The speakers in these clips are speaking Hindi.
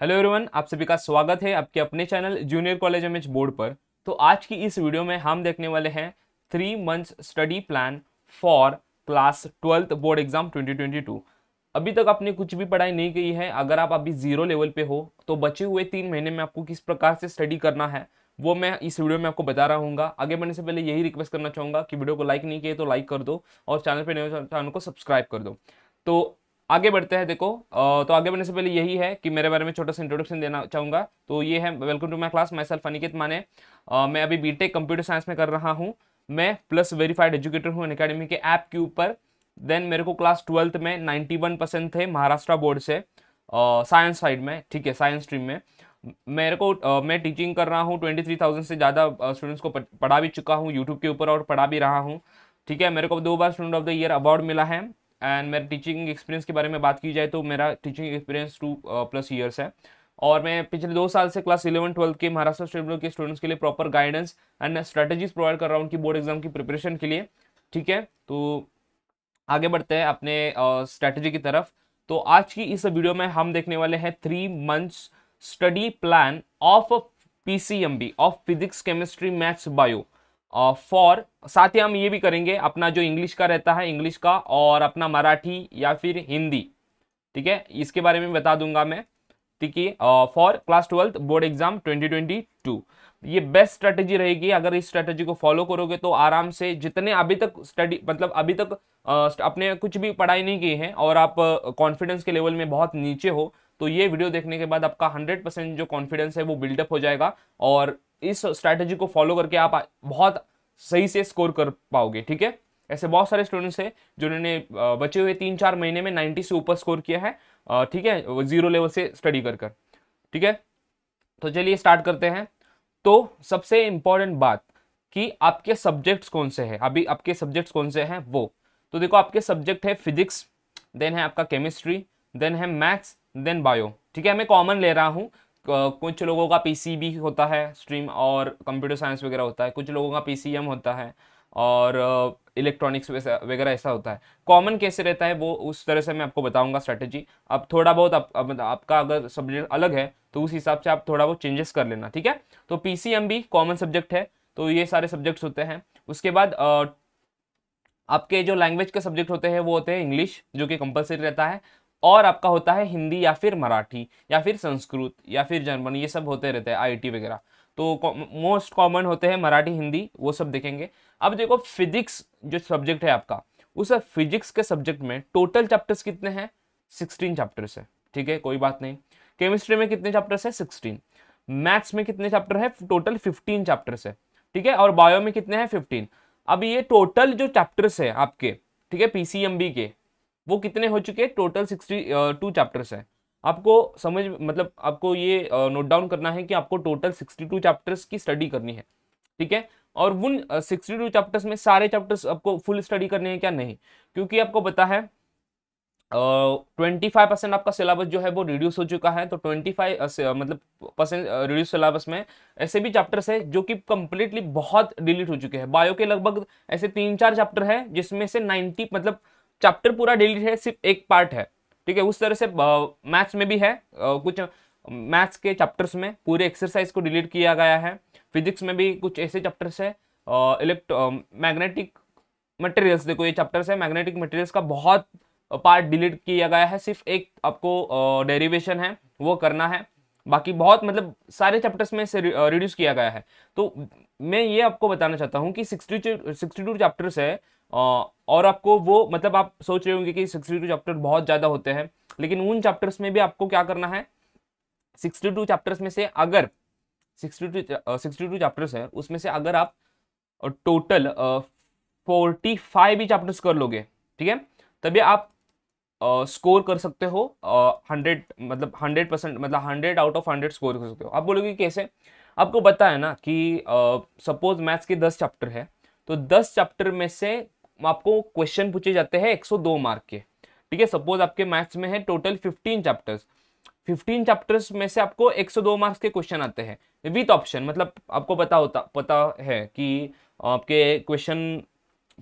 हेलो एवरीवन आप सभी का स्वागत है आपके अपने channel junior college M board पर तो आज की इस वीडियो में हम देखने वाले हैं three months study plan for class twelfth board exam 2022 अभी तक आपने कुछ भी पढ़ाई नहीं की है अगर आप अभी जीरो लेवल पे हो तो बचे हुए तीन महीने में आपको किस प्रकार से स्टडी करना है वो मैं इस वीडियो में आपको बता रहा हूँ आगे बढ़ने से पहले यही रिक्वेस्ट करना चाहूँगा कि वीडियो को लाइक नहीं किए तो लाइक कर दो और चैनल पर नए चैनल तो को सब्सक्राइब कर दो तो आगे बढ़ते हैं देखो तो आगे बढ़ने से पहले यही है कि मेरे बारे में छोटा सा इंट्रोडक्शन देना चाहूँगा तो ये है welcome to my class myself Anikit माने मैं अभी बीटेक कंप्यूटर साइंस में कर रहा हूँ मैं प्लस वेरीफाइड एजुकेटर हूँ अकेडमी के ऐप के ऊपर देन मेरे को क्लास ट्वेल्थ में नाइन्टी वन परसेंट थे महाराष्ट्र बोर्ड से साइंस साइड में ठीक है साइंस स्ट्रीम में मेरे को आ, मैं टीचिंग कर रहा हूँ ट्वेंटी थ्री थाउजेंड से ज़्यादा स्टूडेंट्स को पढ़ा भी चुका हूँ यूट्यूब के ऊपर और पढ़ा भी रहा हूँ ठीक है मेरे को दो बार student of the year award मिला है एंड मेरे टीचिंग एक्सपीरियंस के बारे में बात की जाए तो मेरा teaching experience two plus years है और मैं पिछले दो साल से क्लास इलेवन ट्वेल्थ के महाराष्ट्र स्टेट बोर्ड के स्टूडेंट्स के लिए proper guidance and strategies provide कर रहा हूँ उनकी बोर्ड एग्जाम की प्रिपरेशन के लिए ठीक है तो आगे बढ़ते हैं अपने स्ट्रैटेजी uh, की तरफ तो आज की इस वीडियो में हम देखने वाले हैं three months study plan of P C M B of physics chemistry maths bio for साथ ही हम ये भी करेंगे अपना जो इंग्लिश का रहता है इंग्लिश का और अपना मराठी या फिर हिंदी ठीक है इसके बारे में बता दूंगा मैं ठीक है for class twelfth board exam 2022 ये बेस्ट स्ट्रेटेजी रहेगी अगर इस स्ट्रेटेजी को फॉलो करोगे तो आराम से जितने अभी तक स्टडी मतलब अभी तक आ, अपने कुछ भी पढ़ाई नहीं की है और आप कॉन्फिडेंस के लेवल में बहुत नीचे हो तो ये वीडियो देखने के बाद आपका 100% जो कॉन्फिडेंस है वो बिल्डअप हो जाएगा और इस स्ट्रैटेजी को फॉलो करके आप बहुत सही से स्कोर कर पाओगे ठीक है ऐसे बहुत सारे स्टूडेंट्स हैं जिन्होंने बचे हुए तीन चार महीने में 90 से ऊपर स्कोर किया है ठीक है जीरो लेवल से स्टडी कर कर ठीक है तो चलिए स्टार्ट करते हैं तो सबसे इम्पॉर्टेंट बात कि आपके सब्जेक्ट्स कौन से हैं अभी आपके सब्जेक्ट्स कौन से हैं वो तो देखो आपके सब्जेक्ट है फिजिक्स देन है आपका केमिस्ट्री देन है मैथ्स देन बायो ठीक है मैं कॉमन ले रहा हूँ कुछ लोगों का भी होता है स्ट्रीम और कंप्यूटर साइंस वगैरह होता है कुछ लोगों का पीसीएम होता है और इलेक्ट्रॉनिक्स वगैरह ऐसा होता है कॉमन कैसे रहता है वो उस तरह से मैं आपको बताऊंगा स्ट्रेटजी अब थोड़ा बहुत आप, आप, मतलब आपका अगर सब्जेक्ट अलग है तो उस हिसाब से आप थोड़ा बहुत चेंजेस कर लेना ठीक है तो पी भी कॉमन सब्जेक्ट है तो ये सारे सब्जेक्ट्स होते हैं उसके बाद आपके जो लैंग्वेज के सब्जेक्ट होते हैं वो होते हैं इंग्लिश जो कि कंपलसरी रहता है और आपका होता है हिंदी या फिर मराठी या फिर संस्कृत या फिर जर्मन ये सब होते रहते हैं आईटी वगैरह तो मोस्ट कॉमन होते हैं मराठी हिंदी वो सब देखेंगे अब देखो फिजिक्स जो सब्जेक्ट है आपका उस फिजिक्स के सब्जेक्ट में टोटल चैप्टर्स कितने हैं सिक्सटीन चैप्टर्स है ठीक है कोई बात नहीं केमिस्ट्री में कितने चैप्टर्स है सिक्सटीन मैथ्स में कितने चैप्टर है टोटल फिफ्टीन चैप्टर्स है ठीक है और बायो में कितने हैं फिफ्टीन अब ये टोटल जो चैप्टर्स है आपके ठीक है पीसीएमबी के वो कितने हो चुके हैं टोटल सिक्सटी टू चैप्टर्स हैं आपको समझ मतलब आपको ये नोट डाउन करना है कि आपको टोटल सिक्सटी टू चैप्टर्स की स्टडी करनी है ठीक है और उन सिक्सटी टू चैप्टर्स में सारे चैप्टर्स आपको फुल स्टडी करने हैं क्या नहीं क्योंकि आपको पता है ट्वेंटी फाइव परसेंट आपका सिलेबस जो है वो रिड्यूस हो चुका है तो ट्वेंटी फाइव मतलब परसेंट रिड्यूस सिलेबस में ऐसे भी चैप्टर्स है जो कि कंप्लीटली बहुत डिलीट हो चुके हैं बायो के लगभग ऐसे तीन चार चैप्टर है जिसमें से नाइन्टी मतलब चैप्टर पूरा डिलीट है सिर्फ एक पार्ट है ठीक है उस तरह से मैथ्स में भी है कुछ मैथ्स के चैप्टर्स में पूरे एक्सरसाइज को डिलीट किया गया है फिजिक्स में भी कुछ ऐसे चैप्टर्स है इलेक्ट्रो मैग्नेटिक मटेरियल्स देखो ये चैप्टर्स है मैग्नेटिक मटेरियल्स का बहुत पार्ट डिलीट किया गया है सिर्फ एक आपको डेरिवेशन है वो करना है बाकी बहुत मतलब सारे चैप्टर्स में से रिड्यूस किया गया है तो मैं ये आपको बताना चाहता हूँ कि सिक्सटी सिक्सटी टू चैप्टर्स है और आपको वो मतलब आप सोच रहे होंगे कि सिक्सटी टू चैप्टर बहुत ज़्यादा होते हैं लेकिन उन चैप्टर्स में भी आपको क्या करना है सिक्सटी टू चैप्टर्स में से अगर sixty two sixty two chapters हैं उसमें से अगर आप टोटल फोर्टी फाइव ही चैप्टर्स कर लोगे ठीक है तभी आप स्कोर uh, कर सकते हो हंड्रेड uh, मतलब हंड्रेड परसेंट मतलब hundred out of hundred score कर सकते हो आप बोलोगे कैसे आपको पता है ना कि सपोज uh, मैथ्स के दस चैप्टर है तो दस चैप्टर में से आपको क्वेश्चन पूछे जाते हैं 102 मार्क के ठीक है सपोज आपके मैथ्स में है टोटल 15 चैप्टर्स 15 चैप्टर्स में से आपको 102 मार्क्स के क्वेश्चन आते हैं विथ ऑप्शन मतलब आपको पता होता पता है कि आपके क्वेश्चन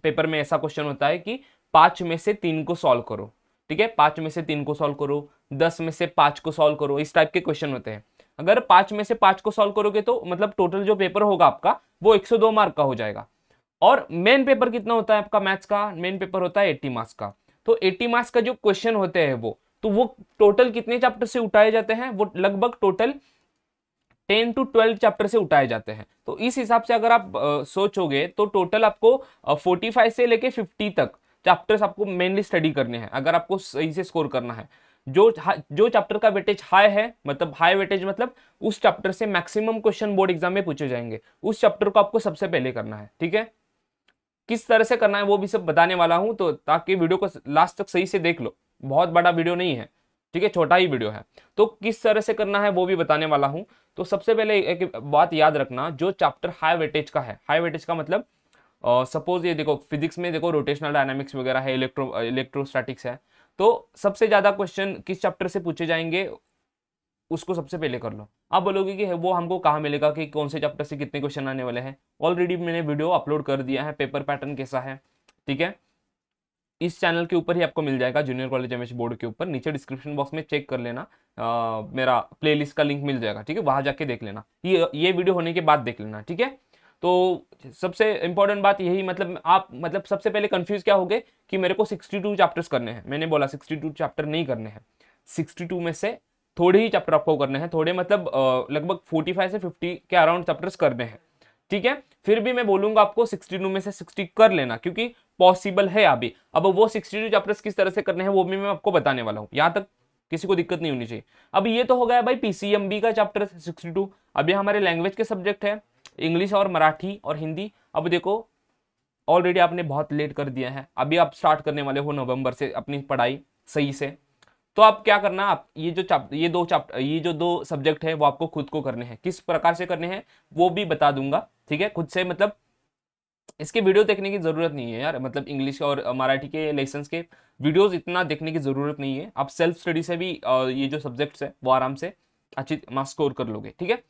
पेपर में ऐसा क्वेश्चन होता है कि पाँच में से तीन को सॉल्व करो ठीक है पाँच में से तीन को सॉल्व करो दस में से पाँच को सॉल्व करो इस टाइप के क्वेश्चन होते हैं अगर पाँच में से पाँच को सॉल्व करोगे तो मतलब टोटल जो पेपर होगा आपका वो 102 मार्क का हो जाएगा और मेन पेपर कितना होता है आपका मैथ्स का मेन पेपर होता है एट्टी मार्क्स का तो एट्टी मार्क्स का जो क्वेश्चन होते हैं वो तो वो टोटल कितने चैप्टर से उठाए जाते हैं वो लगभग total ten to twelve chapter से उठाए जाते हैं तो इस हिसाब से अगर आप सोचोगे तो टोटल आपको फोर्टी फाइव से लेके फिफ्टी तक चैप्टर्स आपको मेनली स्टडी करने हैं अगर आपको सही से स्कोर करना है जो जो चैप्टर का वेटेज हाई है मतलब हाई वेटेज मतलब उस चैप्टर से मैक्सिमम क्वेश्चन बोर्ड एग्जाम में पूछे जाएंगे उस चैप्टर को आपको सबसे पहले करना है ठीक है किस तरह से करना है वो भी सब बताने वाला हूँ तो ताकि वीडियो को लास्ट तक सही से देख लो बहुत बड़ा वीडियो नहीं है ठीक है छोटा ही वीडियो है तो किस तरह से करना है वो भी बताने वाला हूँ तो सबसे पहले एक बात याद रखना जो चैप्टर हाई वेटेज का है हाई वेटेज का मतलब सपोज uh, ये देखो फिजिक्स में देखो रोटेशनल डायनामिक्स वगैरह है इलेक्ट्रो इलेक्ट्रोस्टैटिक्स है तो सबसे ज़्यादा क्वेश्चन किस चैप्टर से पूछे जाएंगे उसको सबसे पहले कर लो आप बोलोगे कि वो हमको कहाँ मिलेगा कि कौन से चैप्टर से कितने क्वेश्चन आने वाले हैं ऑलरेडी मैंने वीडियो अपलोड कर दिया है पेपर पैटर्न कैसा है ठीक है इस चैनल के ऊपर ही आपको मिल जाएगा जूनियर कॉलेज एम बोर्ड के ऊपर नीचे डिस्क्रिप्शन बॉक्स में चेक कर लेना आ, मेरा प्लेलिस्ट का लिंक मिल जाएगा ठीक है वहाँ जाके देख लेना ये ये वीडियो होने के बाद देख लेना ठीक है तो सबसे इंपॉर्टेंट बात यही मतलब आप मतलब सबसे पहले कंफ्यूज क्या हो गए कि मेरे को 62 चैप्टर्स करने हैं मैंने बोला 62 चैप्टर नहीं करने हैं 62 में से थोड़े ही चैप्टर आपको करने हैं थोड़े मतलब लगभग फोर्टी फाइव से फिफ्टी के अराउंड चैप्टर्स करने हैं ठीक है फिर भी मैं बोलूंगा आपको सिक्सटी टू में से सिक्सटी कर लेना क्योंकि पॉसिबल है अभी अब वो सिक्सटी टू चैप्टर्स किस तरह से करने हैं वो भी मैं आपको बताने वाला हूँ यहाँ तक किसी को दिक्कत नहीं होनी चाहिए अब ये तो हो गया भाई पीसीएमबी का चैप्टर सिक्सटी टू अभी हमारे लैंग्वेज के सब्जेक्ट है इंग्लिश और मराठी और हिंदी अब देखो ऑलरेडी आपने बहुत लेट कर दिया है अभी आप स्टार्ट करने वाले हो नवंबर से अपनी पढ़ाई सही से तो आप क्या करना आप ये जो चैप्टर ये दो चैप्टर ये जो दो सब्जेक्ट है वो आपको खुद को करने हैं किस प्रकार से करने हैं वो भी बता दूंगा ठीक है खुद से मतलब इसके वीडियो देखने की ज़रूरत नहीं है यार मतलब इंग्लिश और मराठी के लेसन के वीडियोस इतना देखने की ज़रूरत नहीं है आप सेल्फ स्टडी से भी ये जो सब्जेक्ट्स है वो आराम से अच्छी मार्क्स स्कोर कर लोगे ठीक है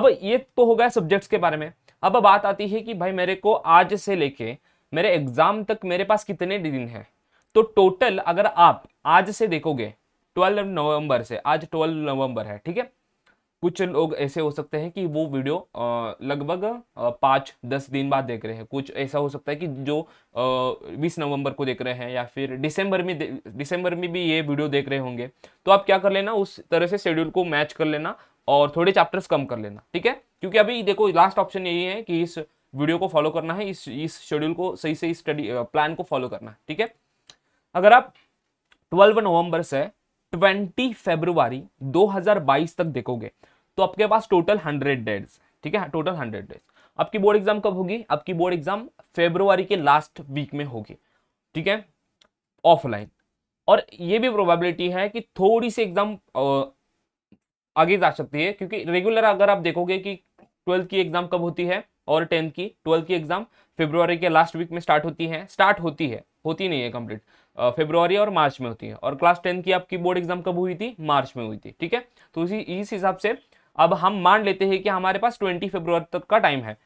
अब ये तो हो गया सब्जेक्ट्स के बारे में अब बात आती है कि भाई मेरे को आज से लेके मेरे एग्ज़ाम तक मेरे पास कितने दिन हैं तो टोटल अगर आप आज से देखोगे ट्वेल्व नवंबर से आज ट्वेल्व नवंबर है ठीक है कुछ लोग ऐसे हो सकते हैं कि वो वीडियो लगभग पाँच दस दिन बाद देख रहे हैं कुछ ऐसा हो सकता है कि जो बीस नवंबर को देख रहे हैं या फिर दिसंबर में दिसंबर में भी ये वीडियो देख रहे होंगे तो आप क्या कर लेना उस तरह से शेड्यूल को मैच कर लेना और थोड़े चैप्टर्स कम कर लेना ठीक है क्योंकि अभी देखो लास्ट ऑप्शन यही है कि इस वीडियो को फॉलो करना है इस इस शेड्यूल को सही से स्टडी प्लान को फॉलो करना है ठीक है अगर आप ट्वेल्व नवंबर से 20 फरवरी 2022 तक देखोगे तो आपके पास टोटल 100 डेज ठीक है टोटल 100 डेज आपकी बोर्ड एग्जाम कब होगी आपकी बोर्ड एग्जाम फेब्रुवरी के लास्ट वीक में होगी ठीक है ऑफलाइन और ये भी प्रोबेबिलिटी है कि थोड़ी सी एग्जाम आगे जा सकती है क्योंकि रेगुलर अगर आप देखोगे कि ट्वेल्थ की एग्जाम कब होती है और टेंथ की ट्वेल्थ की एग्जाम फेब्रुवरी के लास्ट वीक में स्टार्ट होती है स्टार्ट होती है होती नहीं है कंप्लीट फेब्रुवरी और मार्च में होती है और क्लास टेंथ की आपकी बोर्ड एग्जाम कब हुई थी मार्च में हुई थी ठीक है तो इसी इस हिसाब से अब हम मान लेते हैं कि हमारे पास ट्वेंटी फेब्रुवरी तक का टाइम है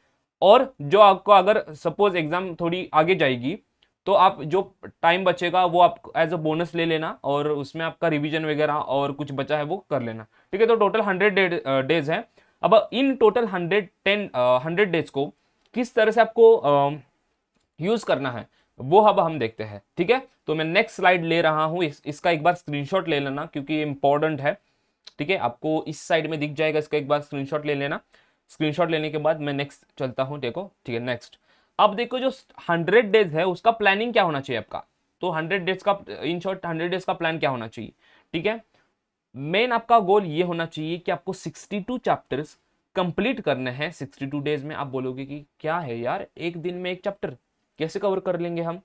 और जो आपको अगर सपोज एग्जाम थोड़ी आगे जाएगी तो आप जो टाइम बचेगा वो आप एज अ बोनस ले लेना और उसमें आपका रिवीजन वगैरह और कुछ बचा है वो कर लेना ठीक है तो टोटल हंड्रेड डेज है अब इन total hundred ten hundred days को किस तरह से आपको यूज़ करना है वो अब हम देखते हैं ठीक है तो मैं नेक्स्ट स्लाइड ले रहा हूँ इस, इसका एक बार स्क्रीनशॉट ले लेना क्योंकि इंपॉर्टेंट है ठीक है आपको इस साइड में दिख जाएगा इसका एक बार स्क्रीनशॉट ले लेना स्क्रीनशॉट लेने के बाद मैं नेक्स्ट चलता हूँ देखो ठीक है नेक्स्ट अब देखो जो हंड्रेड डेज है उसका प्लानिंग क्या होना चाहिए आपका तो हंड्रेड डेज का इन शॉर्ट हंड्रेड डेज का प्लान क्या होना चाहिए ठीक है मेन आपका गोल ये होना चाहिए कि आपको टू चैप्टर्स कंप्लीट करने हैं टू डेज में आप बोलोगे कि क्या है यार एक दिन में एक चैप्टर कैसे कवर कर लेंगे हम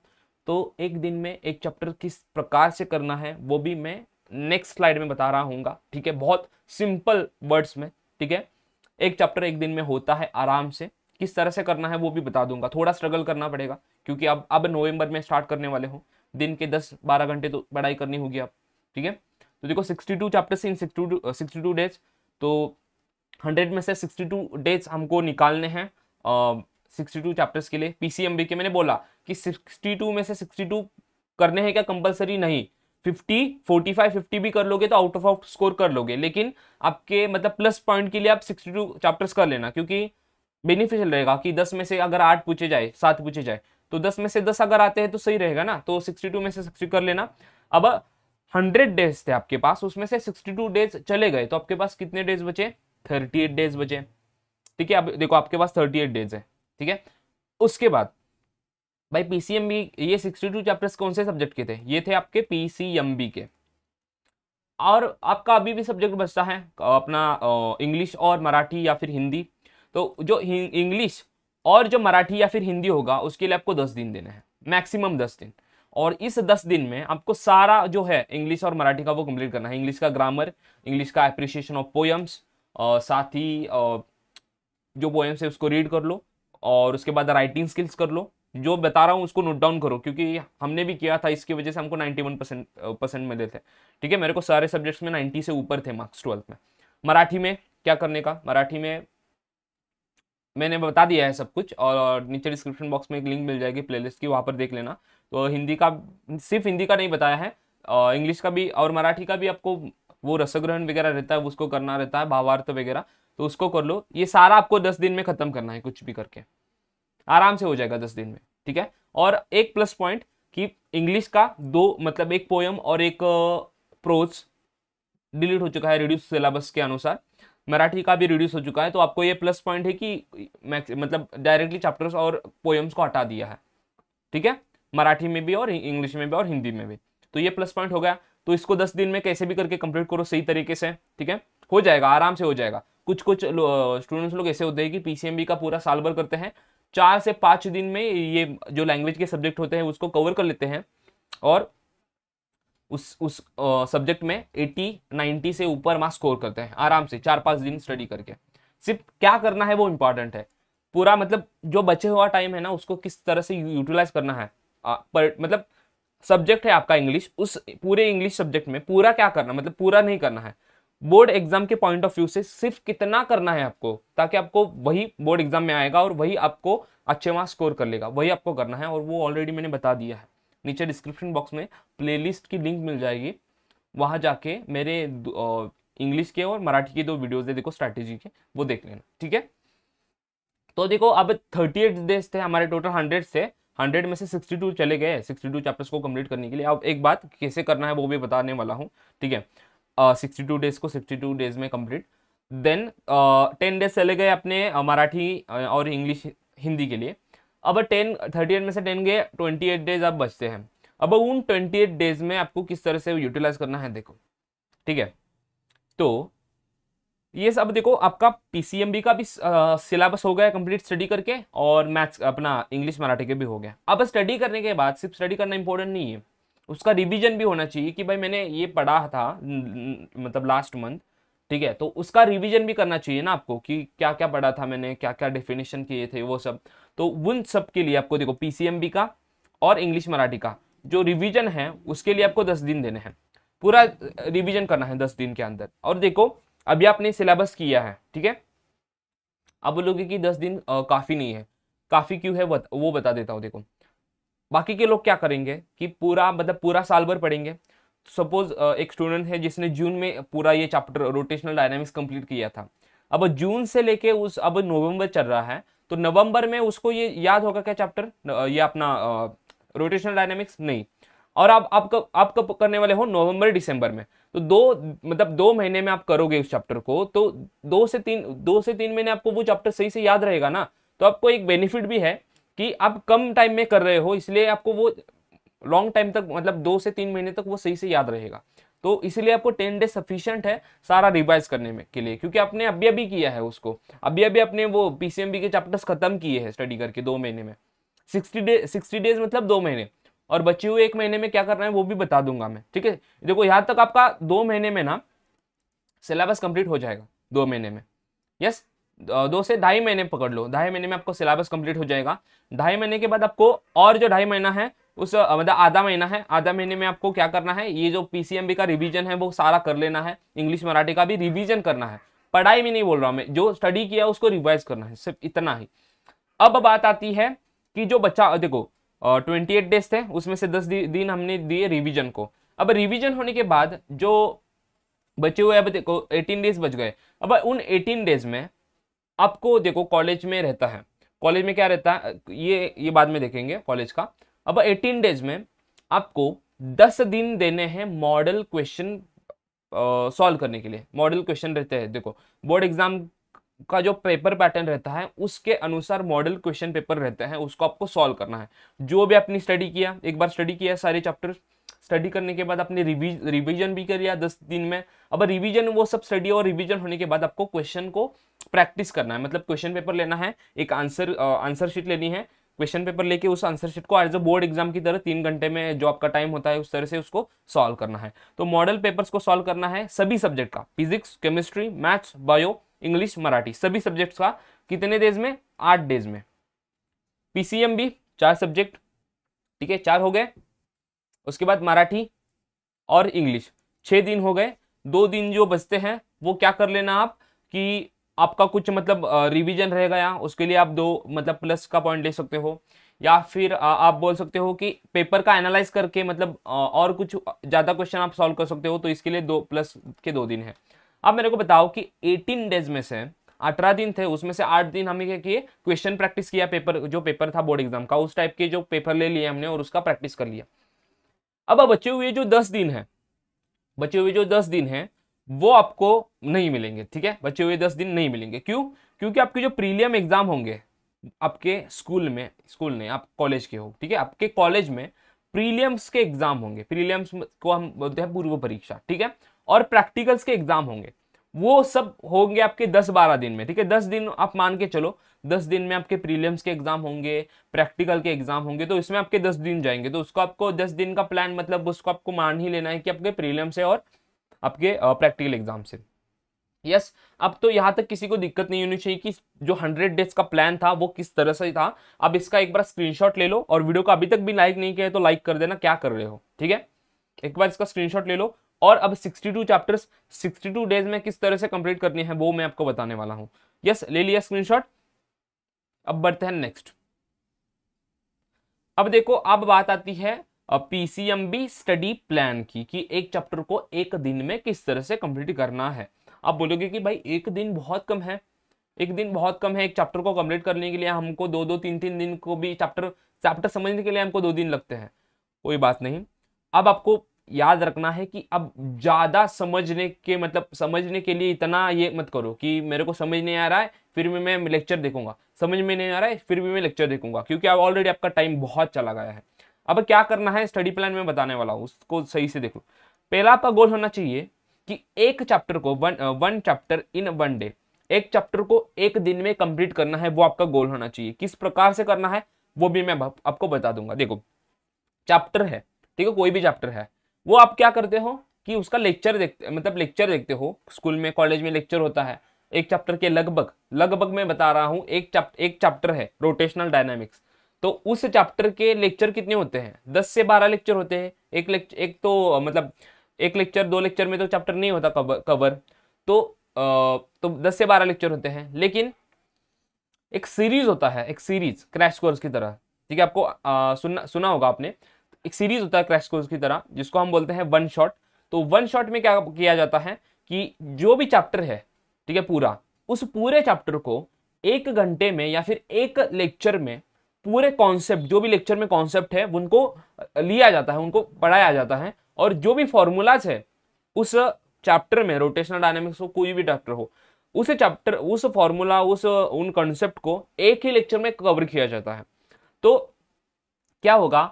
तो एक दिन में एक चैप्टर किस प्रकार से करना है वो भी मैं नेक्स्ट स्लाइड में बता रहा हूँ ठीक है बहुत सिंपल वर्ड्स में ठीक है एक चैप्टर एक दिन में होता है आराम से किस तरह से करना है वो भी बता दूंगा थोड़ा स्ट्रगल करना पड़ेगा क्योंकि अब अब नवंबर में स्टार्ट करने वाले हो दिन के दस बारह घंटे तो पढ़ाई करनी होगी अब ठीक है तो देखो sixty two chapters in sixty two days तो हंड्रेड में से सिक्सटी टू डेज हमको निकालने हैं 62 चैप्टर्स के लिए पीसीएमबी के मैंने बोला कि 62 में से 62 करने हैं क्या कंपलसरी नहीं 50 45 50 भी कर लोगे तो आउट ऑफ आउट स्कोर कर लोगे लेकिन आपके मतलब प्लस पॉइंट के लिए आप 62 चैप्टर्स कर लेना क्योंकि बेनिफिशियल रहेगा कि 10 में से अगर आठ पूछे जाए सात पूछे जाए तो दस में से दस अगर आते हैं तो सही रहेगा ना तो सिक्सटी में से सिक्सटी कर लेना अब हंड्रेड डेज थे आपके पास उसमें से सिक्सटी डेज चले गए तो आपके पास कितने डेज बचे थर्टी डेज बचे ठीक है अब देखो आपके पास थर्टी डेज है ठीक है उसके बाद भाई पीसीएमबी ये 62 चैप्टर्स कौन से सब्जेक्ट के थे ये थे आपके पीसीएमबी के और आपका अभी भी सब्जेक्ट बचता है अपना इंग्लिश और मराठी या फिर हिंदी तो जो इंग्लिश और जो मराठी या फिर हिंदी होगा उसके लिए आपको दस दिन देना है मैक्सिमम दस दिन और इस दस दिन में आपको सारा जो है इंग्लिश और मराठी का वो कंप्लीट करना है इंग्लिश का ग्रामर इंग्लिश का अप्रिशिएशन ऑफ पोएम्स साथ ही जो पोएम्स है उसको रीड कर लो और उसके बाद राइटिंग स्किल्स कर लो जो बता रहा हूँ उसको नोट डाउन करो क्योंकि हमने भी किया था इसकी वजह से हमको 91 परसेंट परसेंट मिले थे ठीक है मेरे को सारे सब्जेक्ट्स में 90 से ऊपर थे मार्क्स ट्वेल्थ में मराठी में क्या करने का मराठी में मैंने बता दिया है सब कुछ और नीचे डिस्क्रिप्शन बॉक्स में एक लिंक मिल जाएगी प्ले की वहाँ पर देख लेना तो हिंदी का सिर्फ हिंदी का नहीं बताया है इंग्लिश का भी और मराठी का भी आपको वो रसग्रहण वगैरह रहता है उसको करना रहता है भावार्थ वगैरह तो उसको कर लो ये सारा आपको दस दिन में खत्म करना है कुछ भी करके आराम से हो जाएगा दस दिन में ठीक है और एक प्लस पॉइंट कि इंग्लिश का दो मतलब एक पोयम और एक प्रोज डिलीट हो चुका है रिड्यूस सिलेबस के अनुसार मराठी का भी रिड्यूस हो चुका है तो आपको ये प्लस पॉइंट है कि मतलब डायरेक्टली चैप्टर्स और पोएम्स को हटा दिया है ठीक है मराठी में भी और इंग्लिश में भी और हिंदी में भी तो ये प्लस पॉइंट हो गया तो इसको दस दिन में कैसे भी करके कंप्लीट करो सही तरीके से ठीक है हो जाएगा आराम से हो जाएगा कुछ कुछ स्टूडेंट्स लोग ऐसे होते हैं कि पीसीएमबी का पूरा साल भर करते हैं चार से पाँच दिन में ये जो लैंग्वेज के सब्जेक्ट होते हैं उसको कवर कर लेते हैं और उस उस सब्जेक्ट में 80 90 से ऊपर मार्क्स स्कोर करते हैं आराम से चार पाँच दिन स्टडी करके सिर्फ क्या करना है वो इम्पॉर्टेंट है पूरा मतलब जो बचे हुआ टाइम है ना उसको किस तरह से यूटिलाइज करना है आ, पर मतलब सब्जेक्ट है आपका इंग्लिश उस पूरे इंग्लिश सब्जेक्ट में पूरा क्या करना मतलब पूरा नहीं करना है बोर्ड एग्जाम के पॉइंट ऑफ व्यू से सिर्फ कितना करना है आपको ताकि आपको वही बोर्ड एग्जाम में आएगा और वही आपको अच्छे मार्क्स स्कोर कर लेगा वही आपको करना है और वो ऑलरेडी मैंने बता दिया है नीचे डिस्क्रिप्शन बॉक्स में प्ले की लिंक मिल जाएगी वहाँ जाके मेरे इंग्लिश के और मराठी के दो वीडियोज है देखो स्ट्रैटेजी के वो देख लेना ठीक है तो देखो अब थर्टी एट डेज थे हमारे टोटल हंड्रेड से हंड्रेड में से सिक्सटी टू चले गए सिक्सटी टू चैप्टर्स को कंप्लीट करने के लिए अब एक बात कैसे करना है वो भी बताने वाला हूँ ठीक है सिक्सटी टू डेज को सिक्सटी टू डेज में कंप्लीट देन टेन डेज चले गए अपने मराठी और इंग्लिश हिंदी के लिए अब टेन थर्टी एट में से टेन गए ट्वेंटी एट डेज आप बचते हैं अब उन ट्वेंटी एट डेज में आपको किस तरह से यूटिलाइज करना है देखो ठीक है तो ये सब देखो आपका पीसीएमबी का भी सिलेबस हो गया कंप्लीट स्टडी करके और मैथ्स अपना इंग्लिश मराठी के भी हो गया अब स्टडी करने के बाद सिर्फ स्टडी करना इंपॉर्टेंट नहीं है उसका रिवीजन भी होना चाहिए कि भाई मैंने ये पढ़ा था मतलब लास्ट मंथ ठीक है तो उसका रिवीजन भी करना चाहिए ना आपको कि क्या क्या पढ़ा था मैंने क्या क्या डेफिनेशन किए थे वो सब तो उन सब के लिए आपको देखो पी का और इंग्लिश मराठी का जो रिविजन है उसके लिए आपको दस दिन देने हैं पूरा रिविजन करना है दस दिन के अंदर और देखो अभी आपने सिलेबस किया है ठीक है अब बोलोगे कि दस दिन आ, काफ़ी नहीं है काफ़ी क्यों है बत, वो बता देता हूँ देखो बाकी के लोग क्या करेंगे कि पूरा मतलब पूरा साल भर पढ़ेंगे सपोज एक स्टूडेंट है जिसने जून में पूरा ये चैप्टर रोटेशनल डायनामिक्स कंप्लीट किया था अब जून से लेके उस अब नवंबर चल रहा है तो नवंबर में उसको ये याद होगा क्या चैप्टर ये अपना रोटेशनल डायनामिक्स नहीं और आप आप कब आप कब करने वाले हो नवंबर दिसंबर में तो दो मतलब दो महीने में आप करोगे उस चैप्टर को तो दो से तीन दो से तीन महीने आपको वो चैप्टर सही से याद रहेगा ना तो आपको एक बेनिफिट भी है कि आप कम टाइम में कर रहे हो इसलिए आपको वो लॉन्ग टाइम तक मतलब दो से तीन महीने तक वो सही से याद रहेगा तो इसलिए आपको टेन डेज सफिशियंट है सारा रिवाइज करने में के लिए क्योंकि आपने अभी अभी किया है उसको अभी अभी आपने वो पी के चैप्टर्स खत्म किए हैं स्टडी करके दो महीने में सिक्सटी डे सिक्सटी डेज मतलब दो महीने और बचे हुए एक महीने में क्या करना है वो भी बता दूंगा मैं ठीक है देखो यहां तक आपका दो महीने में ना सिलेबस कंप्लीट हो जाएगा दो महीने में यस दो से ढाई महीने पकड़ लो ढाई महीने में आपको सिलेबस कंप्लीट हो जाएगा ढाई महीने के बाद आपको और जो ढाई महीना है उस मतलब आधा महीना है आधा महीने में आपको क्या करना है ये जो पीसीएमबी का रिवीजन है वो सारा कर लेना है इंग्लिश मराठी का भी रिवीजन करना है पढ़ाई भी नहीं बोल रहा हूँ मैं जो स्टडी किया उसको रिवाइज करना है सिर्फ इतना ही अब बात आती है कि जो बच्चा देखो ट्वेंटी एट डेज थे उसमें से दस दिन हमने दिए रिविजन को अब रिविजन होने के बाद जो बचे हुए अब देखो एटीन डेज बच गए अब उन एटीन डेज में आपको देखो कॉलेज में रहता है कॉलेज में क्या रहता है ये ये बाद में देखेंगे कॉलेज का अब एटीन डेज में आपको दस दिन देने हैं मॉडल क्वेश्चन सॉल्व करने के लिए मॉडल क्वेश्चन रहते हैं देखो बोर्ड एग्जाम का जो पेपर पैटर्न रहता है उसके अनुसार मॉडल क्वेश्चन पेपर रहते हैं उसको आपको सॉल्व करना है जो भी आपने स्टडी किया एक बार स्टडी किया सारे चैप्टर स्टडी करने के बाद आपने रिवीज रिवीजन भी कर लिया दस दिन में अब रिवीजन वो सब स्टडी और रिवीजन होने के बाद आपको क्वेश्चन को प्रैक्टिस करना है मतलब क्वेश्चन पेपर लेना है एक आंसर आंसर शीट लेनी है क्वेश्चन पेपर लेके उस आंसर शीट को एज अ बोर्ड एग्जाम की तरह तीन घंटे में जो आपका टाइम होता है उस तरह से उसको सॉल्व करना है तो मॉडल पेपर्स को सॉल्व करना है सभी सब्जेक्ट का physics chemistry maths bio English Marathi सभी सब्जेक्ट्स का कितने डेज में आठ डेज में पीसीएम भी चार सब्जेक्ट ठीक है चार हो गए उसके बाद मराठी और इंग्लिश छः दिन हो गए दो दिन जो बचते हैं वो क्या कर लेना आप कि आपका कुछ मतलब रिवीजन रहेगा यहाँ उसके लिए आप दो मतलब प्लस का पॉइंट ले सकते हो या फिर आ, आप बोल सकते हो कि पेपर का एनालाइज करके मतलब आ, और कुछ ज़्यादा क्वेश्चन आप सॉल्व कर सकते हो तो इसके लिए दो प्लस के दो दिन है अब मेरे को बताओ कि 18 डेज में से 18 दिन थे उसमें से 8 दिन हमने क्या किए क्वेश्चन प्रैक्टिस किया पेपर जो पेपर था बोर्ड एग्जाम का उस टाइप के जो पेपर ले लिए हमने और उसका प्रैक्टिस कर लिया अब बचे हुए जो दस दिन है बचे हुए जो दस दिन है वो आपको नहीं मिलेंगे ठीक है बचे हुए दस दिन नहीं मिलेंगे क्यों क्योंकि आपके जो प्रीलियम एग्जाम होंगे आपके स्कूल में स्कूल नहीं आप कॉलेज के हो ठीक है आपके कॉलेज में प्रीलियम्स के एग्जाम होंगे प्रीलियम्स को हम बोलते हैं पूर्व परीक्षा ठीक है और प्रैक्टिकल्स के एग्जाम होंगे वो सब होंगे आपके दस बारह दिन में ठीक है दस दिन आप मान के चलो दस दिन में आपके प्रीलियम्स के एग्जाम होंगे प्रैक्टिकल के एग्जाम होंगे तो इसमें आपके दस दिन जाएंगे तो उसको आपको दस दिन का प्लान मतलब उसको आपको मान ही लेना है कि आपके प्रीलियम्स है और आपके प्रैक्टिकल एग्जाम से यस yes, अब तो यहाँ तक किसी को दिक्कत नहीं होनी चाहिए कि जो हंड्रेड डेज का प्लान था वो किस तरह से था अब इसका एक बार स्क्रीन ले लो और वीडियो को अभी तक भी लाइक नहीं किया है तो लाइक कर देना क्या कर रहे हो ठीक है एक बार इसका स्क्रीनशॉट ले लो और अब 62 चैप्टर्स 62 डेज में किस तरह से कंप्लीट करनी है वो मैं आपको बताने वाला हूं यस ले लिया स्क्रीनशॉट अब बढ़ते हैं नेक्स्ट अब देखो अब बात आती है पीसीएमबी स्टडी प्लान की कि एक चैप्टर को एक दिन में किस तरह से कंप्लीट करना है आप बोलोगे कि भाई एक दिन बहुत कम है एक दिन बहुत कम है एक चैप्टर को कंप्लीट करने के लिए हमको दो दो तीन तीन दिन को भी चैप्टर चैप्टर समझने के लिए हमको दो दिन लगते हैं कोई बात नहीं अब आपको याद रखना है कि अब ज़्यादा समझने के मतलब समझने के लिए इतना ये मत करो कि मेरे को समझ नहीं आ रहा है फिर भी मैं लेक्चर देखूंगा समझ में नहीं आ रहा है फिर भी मैं लेक्चर देखूंगा क्योंकि अब ऑलरेडी आपका टाइम बहुत चला गया है अब क्या करना है स्टडी प्लान में बताने वाला हूँ उसको सही से देख लो पहला आपका गोल होना चाहिए कि एक चैप्टर को one one chapter in one day एक चैप्टर को एक दिन में कंप्लीट करना है वो आपका गोल होना चाहिए किस प्रकार से करना है वो भी मैं आपको बता दूंगा देखो चैप्टर है ठीक है कोई भी चैप्टर है वो आप क्या करते हो कि उसका लेक्चर देखते मतलब लेक्चर देखते हो स्कूल में कॉलेज में लेक्चर होता है एक चैप्टर के लगभग लगभग मैं बता रहा हूँ एक चैप्टर एक चैप्टर है रोटेशनल डायनामिक्स तो उस चैप्टर के लेक्चर कितने होते हैं दस से बारह लेक्चर होते हैं एक लेक्चर एक तो मतलब एक लेक्चर दो लेक्चर में तो चैप्टर नहीं होता कवर कवर तो आ, तो दस से बारह लेक्चर होते हैं लेकिन एक सीरीज होता है एक सीरीज क्रैश कोर्स की तरह ठीक है आपको आ, सुनना सुना होगा आपने एक सीरीज होता है क्रैश कोर्स की तरह जिसको हम बोलते हैं वन शॉट तो वन शॉट में क्या किया जाता है कि जो भी चैप्टर है ठीक है पूरा उस पूरे चैप्टर को एक घंटे में या फिर एक लेक्चर में पूरे कॉन्सेप्ट जो भी लेक्चर में कॉन्सेप्ट है उनको लिया जाता है उनको पढ़ाया जाता है और जो भी फॉर्मूलाज है उस चैप्टर में रोटेशनल डायनेमिक्स हो कोई भी चैप्टर हो उस चैप्टर उस फॉर्मूला उस उन कॉन्सेप्ट को एक ही लेक्चर में कवर किया जाता है तो क्या होगा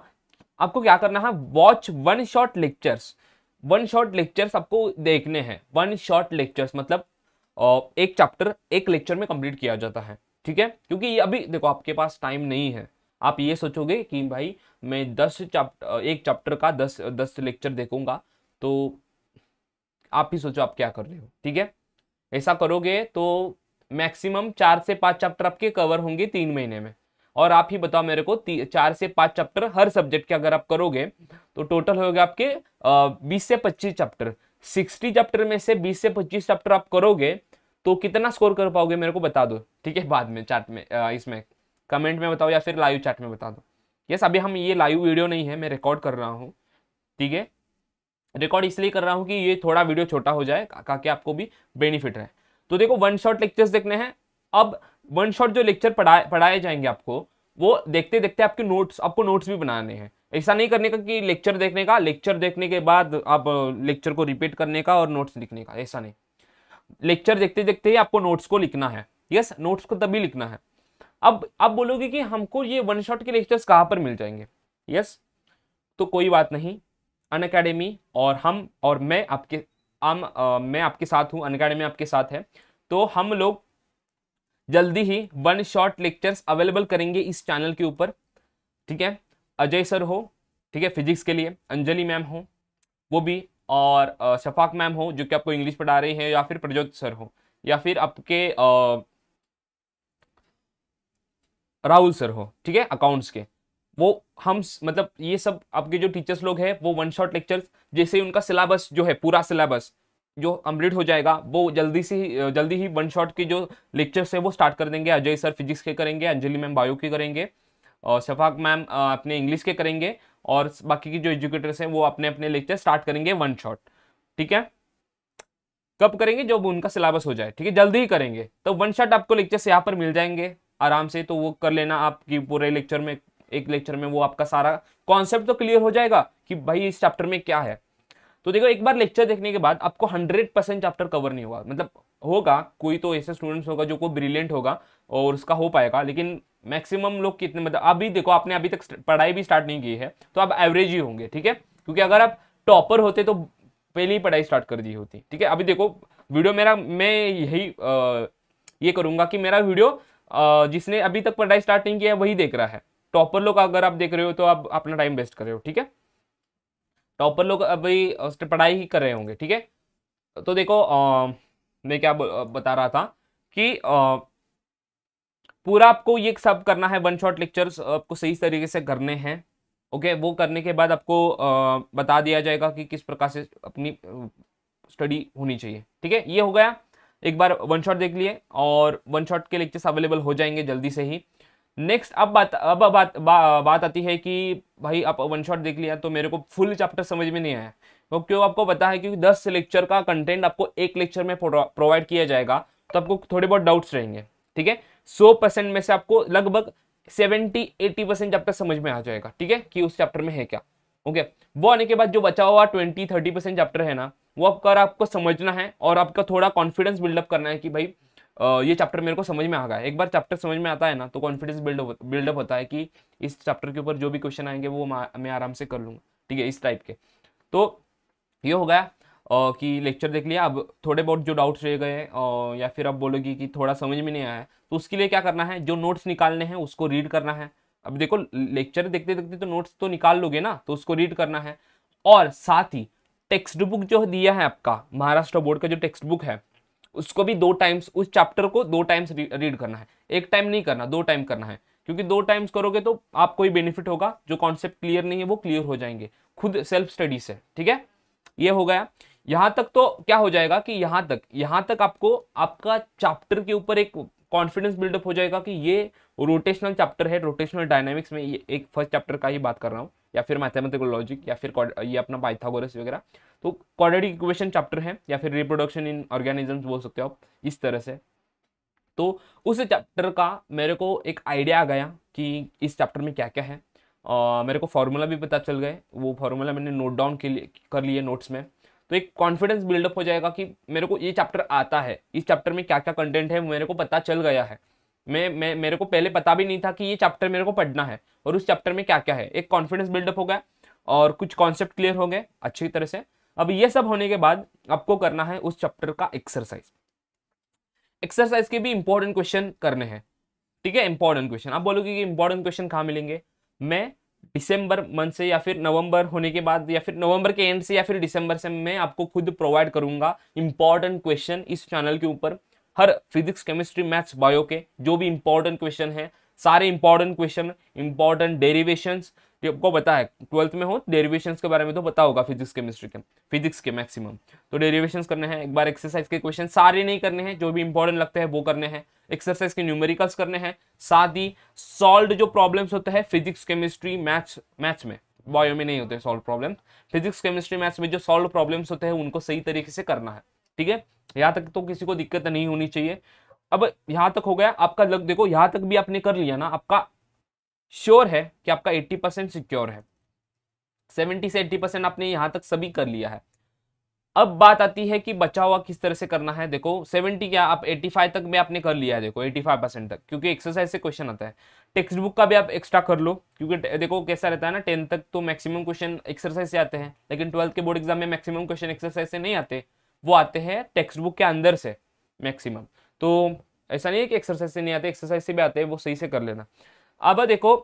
आपको क्या करना है watch one short lectures one short lectures आपको देखने हैं वन शॉर्ट लेक्चर्स मतलब एक चैप्टर एक लेक्चर में कंप्लीट किया जाता है ठीक है क्योंकि ये अभी देखो आपके पास टाइम नहीं है आप ये सोचोगे कि भाई मैं दस चैप्टर एक चैप्टर का दस दस लेक्चर देखूंगा तो आप ही सोचो आप क्या कर रहे हो ठीक है ऐसा करोगे तो मैक्सिमम चार से पांच चैप्टर आपके कवर होंगे तीन महीने में और आप ही बताओ मेरे को चार से पांच चैप्टर हर सब्जेक्ट के अगर आप करोगे तो टोटल होगा आपके बीस से पच्चीस चैप्टर सिक्सटी चैप्टर में से बीस से पच्चीस चैप्टर आप करोगे तो कितना स्कोर कर पाओगे मेरे को बता दो ठीक है बाद में चैट में इसमें कमेंट में बताओ या फिर लाइव चैट में बता दो यस अभी हम ये लाइव वीडियो नहीं है मैं रिकॉर्ड कर रहा हूँ ठीक है रिकॉर्ड इसलिए कर रहा हूँ कि ये थोड़ा वीडियो छोटा हो जाए ताकि आपको भी बेनिफिट रहे तो देखो वन शॉट लेक्चर्स देखने हैं अब वन शॉट जो लेक्चर पढ़ाए पढ़ाए जाएंगे आपको वो देखते देखते आपके नोट्स आपको नोट्स भी बनाने हैं ऐसा नहीं करने का कि लेक्चर देखने का लेक्चर देखने के बाद आप लेक्चर को रिपीट करने का और नोट्स लिखने का ऐसा नहीं लेक्चर देखते देखते ही आपको नोट्स को लिखना है यस नोट्स को तभी लिखना है अब आप बोलोगे कि हमको ये वन शॉट के लेक्चर्स कहाँ पर मिल जाएंगे यस तो कोई बात नहीं अन अकेडमी और हम और मैं आपके हम मैं आपके साथ हूँ अन अकेडमी आपके साथ है तो हम लोग जल्दी ही वन शॉट लेक्चर्स अवेलेबल करेंगे इस चैनल के ऊपर ठीक है अजय सर हो ठीक है फिजिक्स के लिए अंजलि मैम हो वो भी और शफाक मैम हो जो कि आपको इंग्लिश पढ़ा रहे हैं या फिर प्रज्योत सर हो या फिर आपके राहुल सर हो ठीक है अकाउंट्स के वो हम मतलब ये सब आपके जो टीचर्स लोग हैं वो वन शॉट लेक्चर्स जैसे उनका सिलेबस जो है पूरा सिलेबस जो कंप्लीट हो जाएगा वो जल्दी से जल्दी ही वन शॉट के जो लेक्चर्स है वो स्टार्ट कर देंगे अजय सर फिजिक्स के करेंगे अंजलि मैम बायो के करेंगे और शफाक मैम अपने इंग्लिश के करेंगे और बाकी की जो एजुकेटर्स हैं वो अपने अपने लेक्चर स्टार्ट करेंगे वन शॉट ठीक है कब करेंगे जब उनका सिलेबस हो जाए ठीक है जल्दी ही करेंगे तो वन शॉट आपको लेक्चर्स यहाँ पर मिल जाएंगे आराम से तो वो कर लेना आपकी पूरे लेक्चर में एक लेक्चर में वो आपका सारा कॉन्सेप्ट तो क्लियर हो जाएगा कि भाई इस चैप्टर में क्या है तो देखो एक बार लेक्चर देखने के बाद आपको हंड्रेड परसेंट चैप्टर कवर नहीं होगा मतलब होगा कोई तो ऐसे स्टूडेंट्स होगा जो को ब्रिलियंट होगा और उसका हो पाएगा लेकिन मैक्सिमम लोग कितने मतलब अभी देखो आपने अभी तक पढ़ाई भी स्टार्ट नहीं की है तो आप एवरेज ही होंगे ठीक है क्योंकि अगर आप टॉपर होते तो पहले ही पढ़ाई स्टार्ट कर दी होती ठीक है अभी देखो वीडियो मेरा मैं यही आ, ये करूँगा कि मेरा वीडियो आ, जिसने अभी तक पढ़ाई स्टार्ट नहीं किया है वही देख रहा है टॉपर लोग अगर आप देख रहे हो तो आप अपना टाइम वेस्ट कर रहे हो ठीक है टॉपर लोग अभी पढ़ाई ही कर रहे होंगे ठीक है तो देखो आ, मैं क्या बता रहा था कि आ, पूरा आपको ये सब करना है वन शॉट लेक्चर्स आपको सही तरीके से करने हैं ओके वो करने के बाद आपको आ, बता दिया जाएगा कि किस प्रकार से अपनी स्टडी होनी चाहिए ठीक है ये हो गया एक बार वन शॉट देख लिए और वन शॉट के लेक्चर्स अवेलेबल हो जाएंगे जल्दी से ही नेक्स्ट अब बात अब बात बा, बात आती है कि भाई आप वन शॉट देख लिया तो मेरे को फुल चैप्टर समझ में नहीं आया तो क्यों आपको पता है क्योंकि दस लेक्चर का कंटेंट आपको एक लेक्चर में प्रोवाइड किया जाएगा तो आपको थोड़े बहुत डाउट्स रहेंगे ठीक है सौ परसेंट में से आपको लगभग सेवेंटी एटी परसेंट चैप्टर समझ में आ जाएगा ठीक है कि उस चैप्टर में है क्या ओके वो आने के बाद जो बचा हुआ ट्वेंटी थर्टी परसेंट चैप्टर है ना वो आपका आपको समझना है और आपका थोड़ा कॉन्फिडेंस बिल्डअप करना है कि भाई ये चैप्टर मेरे को समझ में आ गया एक बार चैप्टर समझ में आता है ना तो कॉन्फिडेंस बिल्ड बिल्डअप होता है कि इस चैप्टर के ऊपर जो भी क्वेश्चन आएंगे वो मैं आराम से कर लूँगा ठीक है इस टाइप के तो ये हो गया Uh, कि लेक्चर देख लिया अब थोड़े बहुत जो डाउट्स रह गए uh, या फिर आप बोलोगी कि थोड़ा समझ में नहीं आया तो उसके लिए क्या करना है जो नोट्स निकालने हैं उसको रीड करना है अब देखो लेक्चर देखते देखते तो नोट्स तो निकाल लोगे ना तो उसको रीड करना है और साथ ही टेक्स्ट बुक जो दिया है आपका महाराष्ट्र बोर्ड का जो टेक्स्ट बुक है उसको भी दो टाइम्स उस चैप्टर को दो टाइम्स रीड करना है एक टाइम नहीं करना दो टाइम करना है क्योंकि दो टाइम्स करोगे तो आपको ही बेनिफिट होगा जो कॉन्सेप्ट क्लियर नहीं है वो क्लियर हो जाएंगे खुद सेल्फ स्टडी से ठीक है ये हो गया यहाँ तक तो क्या हो जाएगा कि यहाँ तक यहाँ तक आपको आपका चैप्टर के ऊपर एक कॉन्फिडेंस बिल्डअप हो जाएगा कि ये रोटेशनल चैप्टर है रोटेशनल डायनामिक्स में ये एक फर्स्ट चैप्टर का ही बात कर रहा हूँ या फिर मैथमेटिकल लॉजिक या फिर ये अपना पाइथागोरस वगैरह तो क्वाड्रेटिक इक्वेशन चैप्टर है या फिर रिप्रोडक्शन इन ऑर्गेनिजम्स बोल सकते हो आप इस तरह से तो उस चैप्टर का मेरे को एक आइडिया आ गया कि इस चैप्टर में क्या क्या है आ, मेरे को फार्मूला भी पता चल गए वो फार्मूला मैंने नोट डाउन के लिए कर लिए नोट्स में तो एक कॉन्फिडेंस बिल्डअप हो जाएगा कि मेरे को ये चैप्टर आता है इस चैप्टर में क्या क्या कंटेंट है मेरे को पता चल गया है मैं मैं मेरे को पहले पता भी नहीं था कि ये चैप्टर मेरे को पढ़ना है और उस चैप्टर में क्या क्या है एक कॉन्फिडेंस बिल्डअप हो गया और कुछ कॉन्सेप्ट क्लियर हो गए अच्छी तरह से अब ये सब होने के बाद आपको करना है उस चैप्टर का एक्सरसाइज एक्सरसाइज के भी इंपॉर्टेंट क्वेश्चन करने हैं ठीक है इंपॉर्टेंट क्वेश्चन आप बोलोगे कि इंपॉर्टेंट क्वेश्चन कहाँ मिलेंगे मैं दिसंबर मंथ से या फिर नवंबर होने के बाद या फिर नवंबर के एंड से या फिर दिसंबर से मैं आपको खुद प्रोवाइड करूंगा इंपॉर्टेंट क्वेश्चन इस चैनल के ऊपर हर फिजिक्स केमिस्ट्री मैथ्स बायो के जो भी इंपॉर्टेंट क्वेश्चन है सारे इंपॉर्टेंट क्वेश्चन इंपॉर्टेंट डेरिवेशन आपको पता है ट्वेल्थ में हो डेरिवेशन के बारे में तो पता होगा फिजिक्स केमिस्ट्री के फिजिक्स के मैक्सिमम तो डेरिवेशन करने हैं एक बार एक्सरसाइज के क्वेश्चन सारे नहीं करने हैं जो भी इंपॉर्टेंट लगते हैं वो करने हैं एक्सरसाइज के न्यूमेरिकल्स करने हैं साथ ही सॉल्व जो प्रॉब्लम्स होते हैं फिजिक्स केमिस्ट्री मैथ्स मैथ्स में बायो में नहीं होते solve problem physics chemistry maths में जो सॉल्व प्रॉब्लम्स होते हैं उनको सही तरीके से करना है ठीक है यहाँ तक तो किसी को दिक्कत नहीं होनी चाहिए अब यहाँ तक हो गया आपका लग देखो यहाँ तक भी आपने कर लिया ना आपका श्योर है कि आपका 80 परसेंट सिक्योर है 70 से 80 परसेंट आपने यहाँ तक सभी कर लिया है अब बात आती है कि बचा हुआ किस तरह से करना है देखो 70 क्या आप 85 तक भी आपने कर लिया है देखो 85 परसेंट तक क्योंकि एक्सरसाइज से क्वेश्चन आता है टेक्स्ट बुक का भी आप एक्स्ट्रा कर लो क्योंकि देखो कैसा रहता है ना टेंथ तक तो मैक्सिमम क्वेश्चन एक्सरसाइज से आते हैं लेकिन ट्वेल्थ के बोर्ड एग्जाम में मैक्सिमम क्वेश्चन एक्सरसाइज से नहीं आते वो आते हैं टेक्स्ट बुक के अंदर से मैक्सिमम तो ऐसा नहीं है कि एक्सरसाइज से नहीं आते एक्सरसाइज से भी आते हैं वो सही से कर लेना अब देखो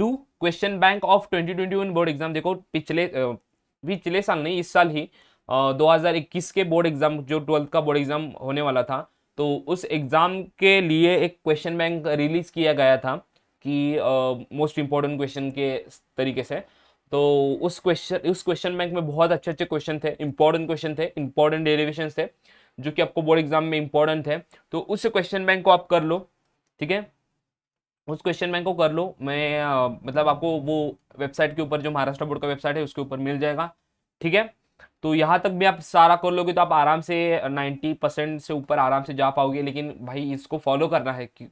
do question bank of 2021 board exam देखो पिछले पिछले साल नहीं इस साल ही दो हज़ार इक्कीस के बोर्ड एग्जाम जो ट्वेल्थ का बोर्ड एग्जाम होने वाला था तो उस एग्ज़ाम के लिए एक क्वेश्चन बैंक रिलीज़ किया गया था कि मोस्ट इम्पोर्टेंट क्वेश्चन के तरीके से तो उस क्वेश्चन उस क्वेश्चन बैंक में बहुत अच्छे अच्छे क्वेश्चन थे इंपॉर्टेंट क्वेश्चन थे इंपॉर्टेंट डेरिवेशन थे जो कि आपको बोर्ड एग्जाम में इंपॉर्टेंट है तो उस क्वेश्चन बैंक को आप कर लो ठीक है उस क्वेश्चन बैंक को कर लो मैं मतलब आपको वो वेबसाइट के ऊपर जो महाराष्ट्र बोर्ड का वेबसाइट है उसके ऊपर मिल जाएगा ठीक है तो यहाँ तक भी आप सारा कर लोगे तो आप आराम से 90 परसेंट से ऊपर आराम से जा पाओगे लेकिन भाई इसको फॉलो करना है कि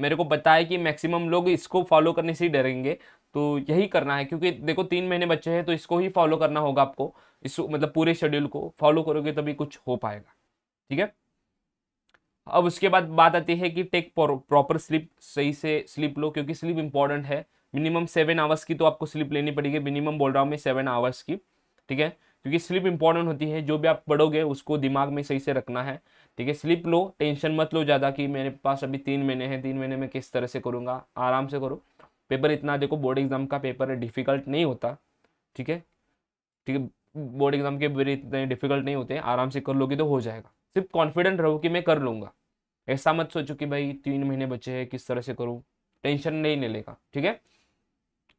मेरे को पता है कि मैक्सिमम लोग इसको फॉलो करने से ही डरेंगे तो यही करना है क्योंकि देखो तीन महीने बच्चे हैं तो इसको ही फॉलो करना होगा आपको इस मतलब पूरे शेड्यूल को फॉलो करोगे तभी कुछ हो पाएगा ठीक है अब उसके बाद बात आती है कि टेक प्रॉपर स्लीप सही से स्लीप लो क्योंकि स्लीप इंपॉर्टेंट है मिनिमम सेवन आवर्स की तो आपको स्लीप लेनी पड़ेगी मिनिमम बोल रहा हूँ मैं सेवन आवर्स की ठीक है क्योंकि स्लीप इंपॉर्टेंट होती है जो भी आप पढ़ोगे उसको दिमाग में सही से रखना है ठीक है स्लीप लो टेंशन मत लो ज़्यादा कि मेरे पास अभी तीन महीने हैं तीन महीने में किस तरह से करूँगा आराम से करो पेपर इतना देखो बोर्ड एग्जाम का पेपर डिफ़िकल्ट नहीं होता ठीक है ठीक है बोर्ड एग्जाम के पेपर इतने डिफ़िकल्ट नहीं होते आराम से कर लोगे तो हो जाएगा सिर्फ कॉन्फिडेंट रहो कि मैं कर लूँगा ऐसा मत सोचो कि भाई तीन महीने बचे हैं किस तरह से करूँ टेंशन नहीं ले लेगा ठीक है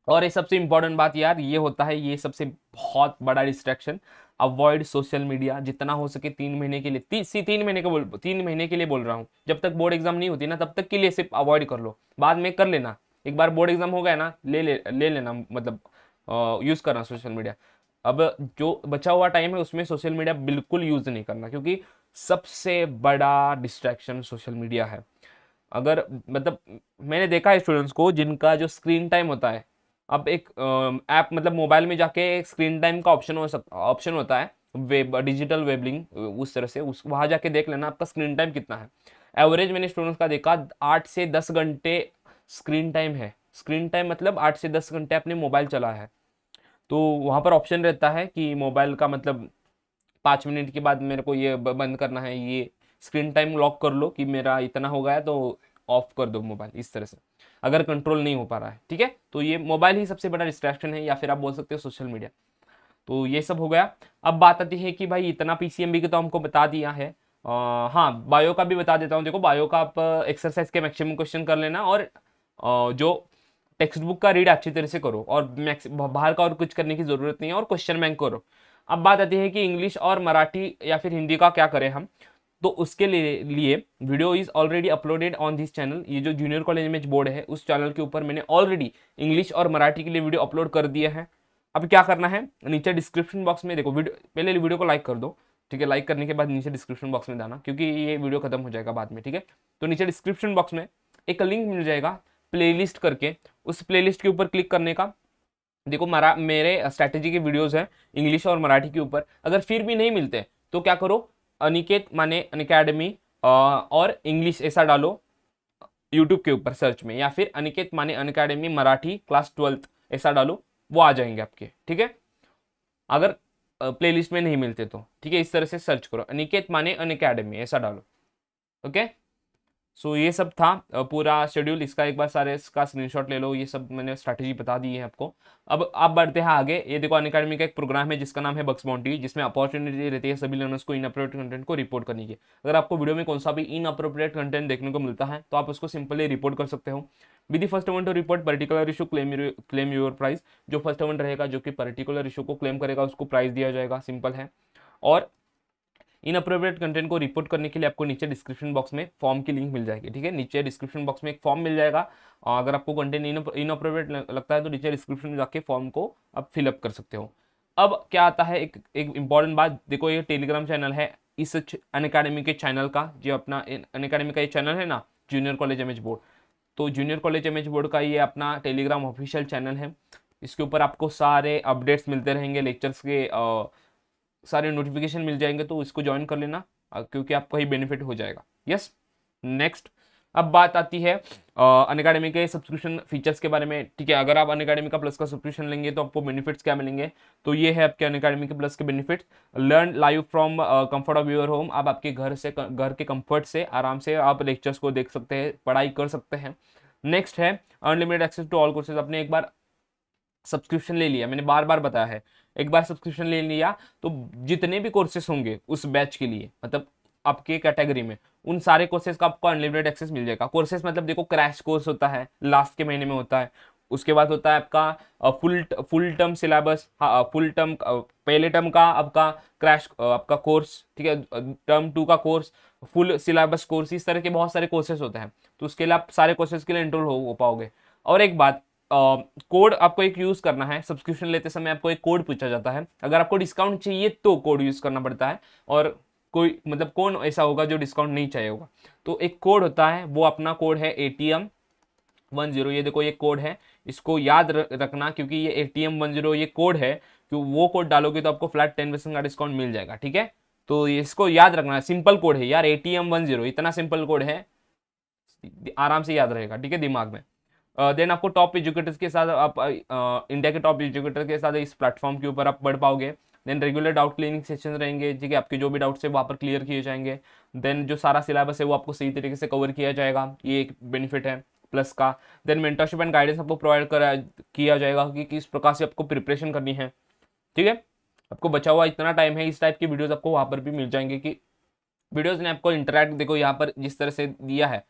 और ये सबसे इम्पॉर्टेंट बात यार ये होता है ये सबसे बहुत बड़ा डिस्ट्रैक्शन अवॉइड सोशल मीडिया जितना हो सके तीन महीने के लिए ती, तीन महीने का बोल तीन महीने के लिए बोल रहा हूँ जब तक बोर्ड एग्जाम नहीं होती ना तब तक के लिए सिर्फ अवॉइड कर लो बाद में कर लेना एक बार बोर्ड एग्जाम हो गया ना ले ले ले लेना मतलब यूज़ करना सोशल मीडिया अब जो बचा हुआ टाइम है उसमें सोशल मीडिया बिल्कुल यूज़ नहीं करना क्योंकि सबसे बड़ा डिस्ट्रैक्शन सोशल मीडिया है अगर मतलब मैंने देखा है स्टूडेंट्स को जिनका जो स्क्रीन टाइम होता है अब एक ऐप मतलब मोबाइल में जाके स्क्रीन टाइम का ऑप्शन हो सकता ऑप्शन होता है वेब डिजिटल वेबलिंग उस तरह से उस वहाँ जाके देख लेना आपका स्क्रीन टाइम कितना है एवरेज मैंने स्टूडेंट्स का देखा आठ से दस घंटे स्क्रीन टाइम है स्क्रीन टाइम मतलब आठ से दस घंटे आपने मोबाइल चला है तो वहाँ पर ऑप्शन रहता है कि मोबाइल का मतलब पाँच मिनट के बाद मेरे को ये बंद करना है ये स्क्रीन टाइम लॉक कर लो कि मेरा इतना हो गया तो ऑफ कर दो मोबाइल इस तरह से अगर कंट्रोल नहीं हो पा रहा है ठीक है तो ये मोबाइल ही सबसे बड़ा डिस्ट्रैक्शन है या फिर आप बोल सकते हो सोशल मीडिया तो ये सब हो गया अब बात आती है कि भाई इतना पी सी तो हमको बता दिया है आ, हाँ बायो का भी बता देता हूँ देखो बायो का आप एक्सरसाइज के मैक्सिमम क्वेश्चन कर लेना और जो टेक्स्ट बुक का रीड अच्छी तरह से करो और बाहर का और कुछ करने की ज़रूरत नहीं है और क्वेश्चन बैंक करो अब बात आती है कि इंग्लिश और मराठी या फिर हिंदी का क्या करें हम तो उसके लिए लिए video is already uploaded on this channel ये जो जूनियर कॉलेज में बोर्ड है उस चैनल के ऊपर मैंने ऑलरेडी इंग्लिश और मराठी के लिए वीडियो अपलोड कर दिया है अब क्या करना है नीचे डिस्क्रिप्शन बॉक्स में देखो वीडियो पहले वीडियो को लाइक कर दो ठीक है लाइक करने के बाद नीचे डिस्क्रिप्शन बॉक्स में जाना क्योंकि ये वीडियो खत्म हो जाएगा बाद में ठीक है तो नीचे डिस्क्रिप्शन बॉक्स में एक लिंक मिल जाएगा प्लेलिस्ट करके उस प्लेलिस्ट के ऊपर क्लिक करने का देखो मरा मेरे स्ट्रैटेजी के वीडियोस हैं इंग्लिश और मराठी के ऊपर अगर फिर भी नहीं मिलते तो क्या करो अनिकेत माने अनकेडमी और इंग्लिश ऐसा डालो यूट्यूब के ऊपर सर्च में या फिर अनिकेत माने अनकेडमी मराठी क्लास ट्वेल्थ ऐसा डालो वो आ जाएंगे आपके ठीक है अगर प्लेलिस्ट में नहीं मिलते तो ठीक है इस तरह से सर्च करो अनिकेत माने अनकेडमी ऐसा डालो ओके सो ये सब था पूरा शेड्यूल इसका एक बार सारे इसका स्क्रीनशॉट ले लो ये सब मैंने स्ट्रैटेजी बता दी है आपको अब आप बढ़ते हैं आगे ये देखो अन अकेडमी का एक प्रोग्राम है जिसका नाम है बक्स बाउंड्री जिसमें अपॉर्चुनिटी रहती है सभी लर्नर्स को इन कंटेंट को रिपोर्ट करने की अगर आपको वीडियो में कौन सा भी इन अप्रोप्रिएट कंटेंट देखने को मिलता है तो आप उसको सिंपली रिपोर्ट कर सकते हो with first one two report particular issue claim claim your prize जो फर्स्ट वन रहेगा जो कि पर्टिकुलर इशू को क्लेम करेगा उसको प्राइज दिया जाएगा सिंपल है और इन अप्रोप्रिएट कंटेंट को रिपोर्ट करने के लिए आपको नीचे डिस्क्रिप्शन बॉक्स में फॉर्म की लिंक मिल जाएगी ठीक है नीचे डिस्क्रिप्शन बॉक्स में एक फॉर्म मिल जाएगा अगर आपको कंटेंट इन अप्रोप्रिएट लगता है तो नीचे डिस्क्रिप्शन में जाके फॉर्म को आप फिलअप कर सकते हो अब क्या आता है एक एक इम्पॉर्टेंट बात देखो ये टेलीग्राम चैनल है इस अन अकेडमी के चैनल का जो अपना अन अकेडमी का ये चैनल है ना जूनियर कॉलेज एम बोर्ड तो जूनियर कॉलेज एम बोर्ड का ये अपना टेलीग्राम ऑफिशियल चैनल है इसके ऊपर आपको सारे अपडेट्स मिलते रहेंगे लेक्चर्स के सारे नोटिफिकेशन मिल जाएंगे तो इसको ज्वाइन कर लेना क्योंकि आपको ही बेनिफिट हो जाएगा यस नेक्स्ट अब बात आती है अनअकैडमी के सब्सक्रिप्शन फीचर्स के बारे में ठीक है अगर आप अनअकैडमी का प्लस का सब्सक्रिप्शन लेंगे तो आपको बेनिफिट्स क्या मिलेंगे तो ये है आपके अनअकैडमी के प्लस के benefits learn live from comfort of your home आप आपके घर से घर के कंफर्ट से आराम से आप लेक्चर्स को देख सकते हैं पढ़ाई कर सकते हैं नेक्स्ट है unlimited access to all courses आपने एक बार सब्सक्रिप्शन ले लिया मैंने बार बार बताया है एक बार सब्सक्रिप्शन ले लिया तो जितने भी कोर्सेस होंगे उस बैच के लिए मतलब आपके कैटेगरी में उन सारे कोर्सेज का आपको अनलिमिटेड एक्सेस मिल जाएगा कोर्सेज मतलब देखो क्रैश कोर्स होता है लास्ट के महीने में होता है उसके बाद होता है आपका फुल फुल टर्म सिलेबस हाँ फुल टर्म पहले टर्म का आपका क्रैश आपका कोर्स ठीक है टर्म टू का कोर्स फुल सिलेबस कोर्स इस तरह के बहुत सारे कोर्सेज होते हैं तो उसके लिए आप सारे कोर्सेज के लिए इंट्रोल हो, हो पाओगे और एक बात कोड आपको एक यूज़ करना है सब्सक्रिप्शन लेते समय आपको एक कोड पूछा जाता है अगर आपको डिस्काउंट चाहिए तो कोड यूज़ करना पड़ता है और कोई मतलब कौन ऐसा होगा जो डिस्काउंट नहीं चाहिए होगा तो एक कोड होता है वो अपना कोड है A T M one zero ये देखो ये कोड है इसको याद रखना क्योंकि ये A T M one zero ये कोड है कि वो कोड डालोगे तो आपको फ्लैट टेन परसेंट का डिस्काउंट मिल जाएगा ठीक है तो इसको याद रखना सिंपल कोड है यार A T M one zero इतना सिंपल कोड है आराम से याद रहेगा ठीक है दिमाग में देन uh, आपको टॉप एजुकेटर्स के साथ आप इंडिया uh, uh, के टॉप एजुकेटर के साथ इस प्लेटफॉर्म के ऊपर आप बढ़ पाओगे then regular doubt clearing session रहेंगे ठीक है आपके जो भी डाउट्स है वहाँ पर क्लियर किए जाएंगे देन जो सारा सिलेबस है वो आपको सही तरीके से कवर किया जाएगा ये एक बेनिफिट है प्लस का देन मेंटरशिप एंड गाइडेंस आपको प्रोवाइड करा किया जाएगा कि किस प्रकार से आपको प्रिपरेशन करनी है ठीक है आपको बचा हुआ इतना टाइम है इस टाइप की वीडियोज़ आपको वहाँ पर भी मिल जाएंगे कि वीडियोज़ ने आपको इंटरेक्ट देखो यहाँ पर जिस तरह से दिया है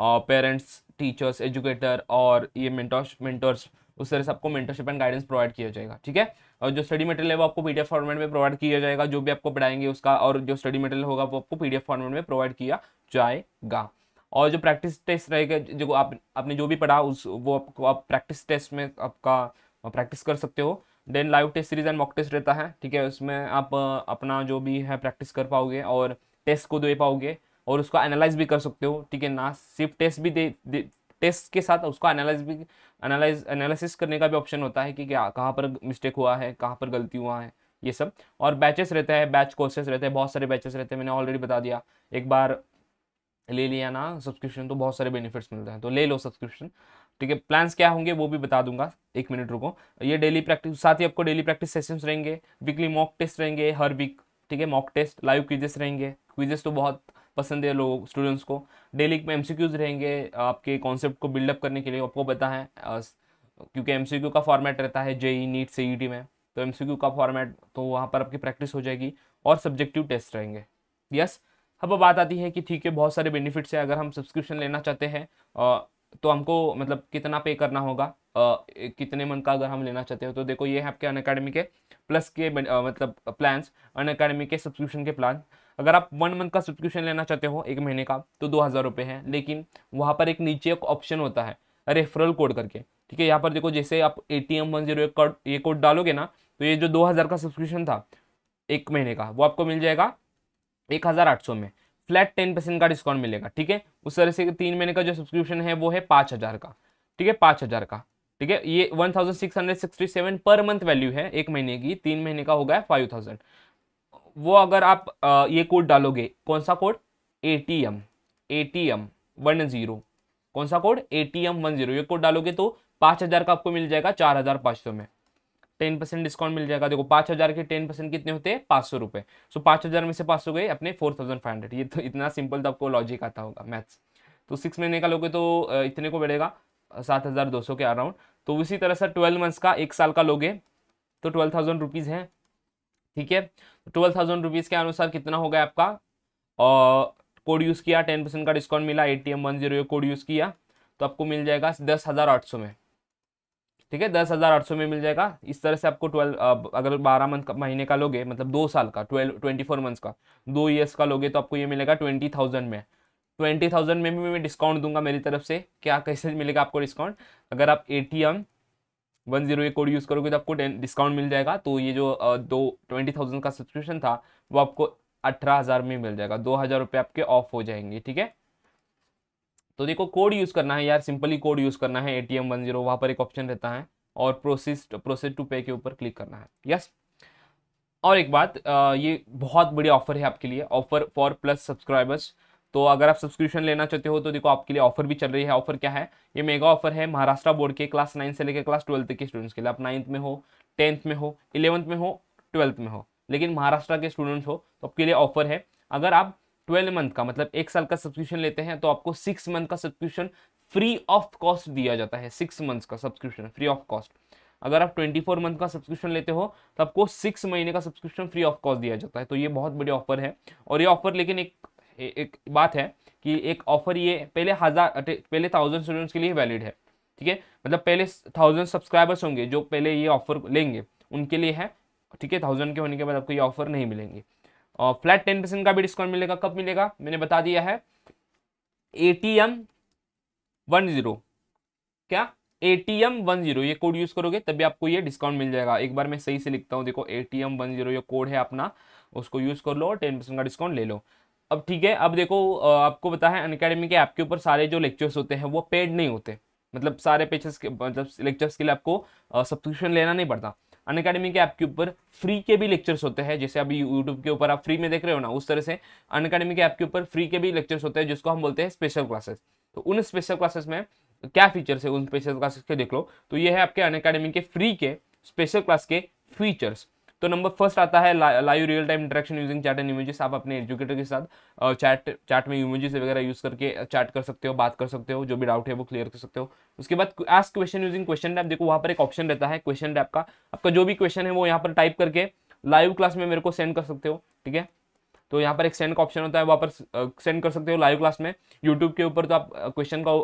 पेरेंट्स टीचर्स एजुकेटर और ये मेंटर्स मेंटर्स उस तरह से आपको मेंटरशिप एंड गाइडेंस प्रोवाइड किया जाएगा ठीक है और जो स्टडी मटेरियल है वो आपको पीडीएफ फॉर्मेट में प्रोवाइड किया जाएगा जो भी आपको पढ़ाएंगे उसका और जो स्टडी मटेरियल होगा वो आपको पीडीएफ फॉर्मेट में प्रोवाइड किया जाएगा और जो प्रैक्टिस टेस्ट रहेगा जो आप आपने जो भी पढ़ा उस वो आपको आप प्रैक्टिस टेस्ट में आपका प्रैक्टिस कर सकते हो then live test series and mock test रहता है ठीक है उसमें आप अपना जो भी है प्रैक्टिस कर पाओगे और टेस्ट को दे पाओगे और उसको एनालाइज भी कर सकते हो ठीक है ना सिर्फ टेस्ट भी दे, दे टेस्ट के साथ उसको एनालाइज भी एनालाइज एनालिसिस करने का भी ऑप्शन होता है कि क्या कहाँ पर मिस्टेक हुआ है कहाँ पर गलती हुआ है ये सब और बैचेस रहता है बैच कोर्सेस रहते हैं बहुत सारे बैचेस रहते हैं मैंने ऑलरेडी बता दिया एक बार ले लिया ना सब्सक्रिप्शन तो बहुत सारे बेनिफिट्स मिलते हैं तो ले लो सब्सक्रिप्शन ठीक है प्लान्स क्या होंगे वो भी बता दूंगा एक मिनट रुको ये डेली प्रैक्टिस साथ ही आपको डेली प्रैक्टिस सेशंस रहेंगे वीकली मॉक टेस्ट रहेंगे हर वीक ठीक है मॉक टेस्ट लाइव क्विजेस रहेंगे क्विजेस तो बहुत पसंद है लोगों स्टूडेंट्स को डेली में एम रहेंगे आपके कॉन्सेप्ट को बिल्डअप करने के लिए आपको पता है क्योंकि एम का फॉर्मेट रहता है जेई नीट सी में तो एम का फॉर्मेट तो वहाँ पर आपकी प्रैक्टिस हो जाएगी और सब्जेक्टिव टेस्ट रहेंगे यस अब बात आती है कि ठीक है बहुत सारे बेनिफिट्स हैं अगर हम सब्सक्रिप्शन लेना चाहते हैं तो हमको मतलब कितना पे करना होगा आ, कितने मन का अगर हम लेना चाहते हैं तो देखो ये है आपके अन अकेडमी के प्लस के मतलब प्लान्स अन अकेडमी के सब्सक्रिप्शन के प्लान अगर आप वन मंथ का सब्सक्रिप्शन लेना चाहते हो एक महीने का तो दो हज़ार रुपये है लेकिन वहाँ पर एक नीचे एक ऑप्शन होता है रेफरल कोड करके ठीक है यहाँ पर देखो जैसे आप A T M one zero code ये कोड डालोगे ना तो ये जो दो हज़ार का सब्सक्रिप्शन था एक महीने का वो आपको मिल जाएगा एक हज़ार आठ सौ में फ्लैट टेन परसेंट का डिस्काउंट मिलेगा ठीक है उस तरह से तीन महीने का जो सब्सक्रिप्शन है वो है पाँच हज़ार का ठीक है पाँच हज़ार का ठीक है ये one thousand six hundred sixty seven per month value है एक महीने की तीन महीने का होगा फाइव थाउजेंड वो अगर आप आ, ये कोड डालोगे कौन सा code A T M A T M one zero कौन सा code A T M one zero ये कोड डालोगे तो पाँच हज़ार का आपको मिल जाएगा चार हज़ार पाँच सौ में टेन परसेंट डिस्काउंट मिल जाएगा देखो पाँच हज़ार के टेन परसेंट कितने होते हैं पाँच सौ रुपये सो पाँच हज़ार में से पाँच सौ गए अपने फोर थाउजेंड फाइव हंड्रेड ये तो इतना सिंपल तो आपको लॉजिक आता होगा मैथ्स तो सिक्स महीने का लोगे तो इतने को बढ़ेगा सात हज़ार दो सौ के अराउंड तो उसी तरह से ट्वेल्व मंथ्स का एक साल का लोगे तो ट्वेल्व थाउजेंड रुपीज़ है ठीक है तो ट्वेल्व थाउजेंड रुपीज़ के अनुसार कितना हो गया आपका और कोड यूज़ किया टेन परसेंट का डिस्काउंट मिला A T M one zero code use किया तो आपको मिल जाएगा दस हज़ार आठ सौ में ठीक है दस हज़ार आठ सौ में मिल जाएगा इस तरह से आपको ट्वेल्व अगर बारह मंथ का महीने का लोगे मतलब दो साल का ट्वेल्व ट्वेंटी फोर मंथ्स का दो ईयर्स का लोगे तो आपको ये मिलेगा ट्वेंटी थाउजेंड में ट्वेंटी थाउजेंड में भी मैं डिस्काउंट दूंगा मेरी तरफ से क्या कैसे मिलेगा आपको डिस्काउंट अगर आप A T M one zero एक कोड यूज़ करोगे तो आपको डिस्काउंट मिल जाएगा तो ये जो दो ट्वेंटी थाउजेंड का सब्सक्रिप्शन था वो आपको अठारह हज़ार में मिल जाएगा दो हज़ार रुपये आपके ऑफ हो जाएंगे ठीक है तो देखो कोड यूज़ करना है यार सिंपली कोड यूज़ करना है A T M one zero वहाँ पर एक ऑप्शन रहता है और प्रोसेस प्रोसेस टू पे के ऊपर क्लिक करना है यस और एक बात ये बहुत बड़ी ऑफर है आपके लिए ऑफर फॉर प्लस सब्सक्राइबर्स तो अगर आप सब्सक्रिप्शन लेना चाहते हो तो देखो आपके लिए ऑफर भी चल रही है ऑफर क्या है ये मेगा ऑफर है महाराष्ट्र बोर्ड के क्लास नाइन्थ से लेकर क्लास ट्वेल्थ के स्टूडेंट्स के लिए आप नाइन्थ में हो टेंथ में हो इलेवंथ में हो ट्वेल्थ में हो लेकिन महाराष्ट्र के स्टूडेंट्स हो तो आपके लिए ऑफर है अगर आप ट्वेल्व मंथ का मतलब एक साल का सब्सक्रिप्शन लेते हैं तो आपको सिक्स मंथ का सब्सक्रिप्शन फ्री ऑफ कॉस्ट दिया जाता है सिक्स मंथ्स का सब्सक्रिप्शन फ्री ऑफ कॉस्ट अगर आप ट्वेंटी फोर मंथ का सब्सक्रिप्शन लेते हो तो आपको सिक्स महीने का सब्सक्रिप्शन फ्री ऑफ कॉस्ट दिया जाता है तो ये बहुत बड़ी ऑफर है और ये ऑफर लेकिन एक एक बात है कि एक ऑफर ये पहले हज़ार पहले थाउजेंड स्टूडेंट्स के लिए वैलिड है ठीक है मतलब पहले थाउजेंड सब्सक्राइबर्स होंगे जो पहले ये ऑफर लेंगे उनके लिए है ठीक है थाउजेंड के होने के बाद आपको ये ऑफर नहीं मिलेंगे और फ्लैट टेन परसेंट का भी डिस्काउंट मिलेगा कब मिलेगा मैंने बता दिया है A T M one zero क्या A T M one zero ये कोड यूज़ करोगे तभी आपको ये डिस्काउंट मिल जाएगा एक बार मैं सही से लिखता हूँ देखो A T M one zero ये कोड है अपना उसको यूज़ कर लो और टेन परसेंट का डिस्काउंट ले लो अब ठीक है अब देखो आपको पता है अनकेडमी के ऐप के ऊपर सारे जो लेक्चर्स होते हैं वो पेड नहीं होते मतलब सारे पेचर्स के मतलब लेक्चर्स के लिए आपको सब्सक्रिप्शन लेना नहीं पड़ता अन अकेडमी के ऐप के ऊपर फ्री के भी लेक्चर्स होते हैं जैसे अभी यूट्यूब के ऊपर आप फ्री में देख रहे हो ना उस तरह से अन अकेडमी के ऐप के ऊपर फ्री के भी लेक्चर्स होते हैं जिसको हम बोलते हैं स्पेशल क्लासेस तो उन स्पेशल क्लासेस में क्या फीचर्स है उन स्पेशल क्लासेस के देख लो तो ये है आपके अन के फ्री के स्पेशल क्लास के फीचर्स तो नंबर फर्स्ट आता है live real time interaction using chat and images आप अपने एजुकेटर के साथ चैट चैट में इमेजेस वगैरह यूज करके चैट कर सकते हो बात कर सकते हो जो भी डाउट है वो क्लियर कर सकते हो उसके बाद ask question using question tab देखो वहाँ पर एक ऑप्शन रहता है क्वेश्चन टैप का आपका जो भी क्वेश्चन है वो यहाँ पर टाइप करके लाइव क्लास में मेरे को सेंड कर सकते हो ठीक है तो यहाँ पर एक सेंड का ऑप्शन होता है वहाँ पर सेंड कर सकते हो लाइव क्लास में यूट्यूब के ऊपर तो आप क्वेश्चन का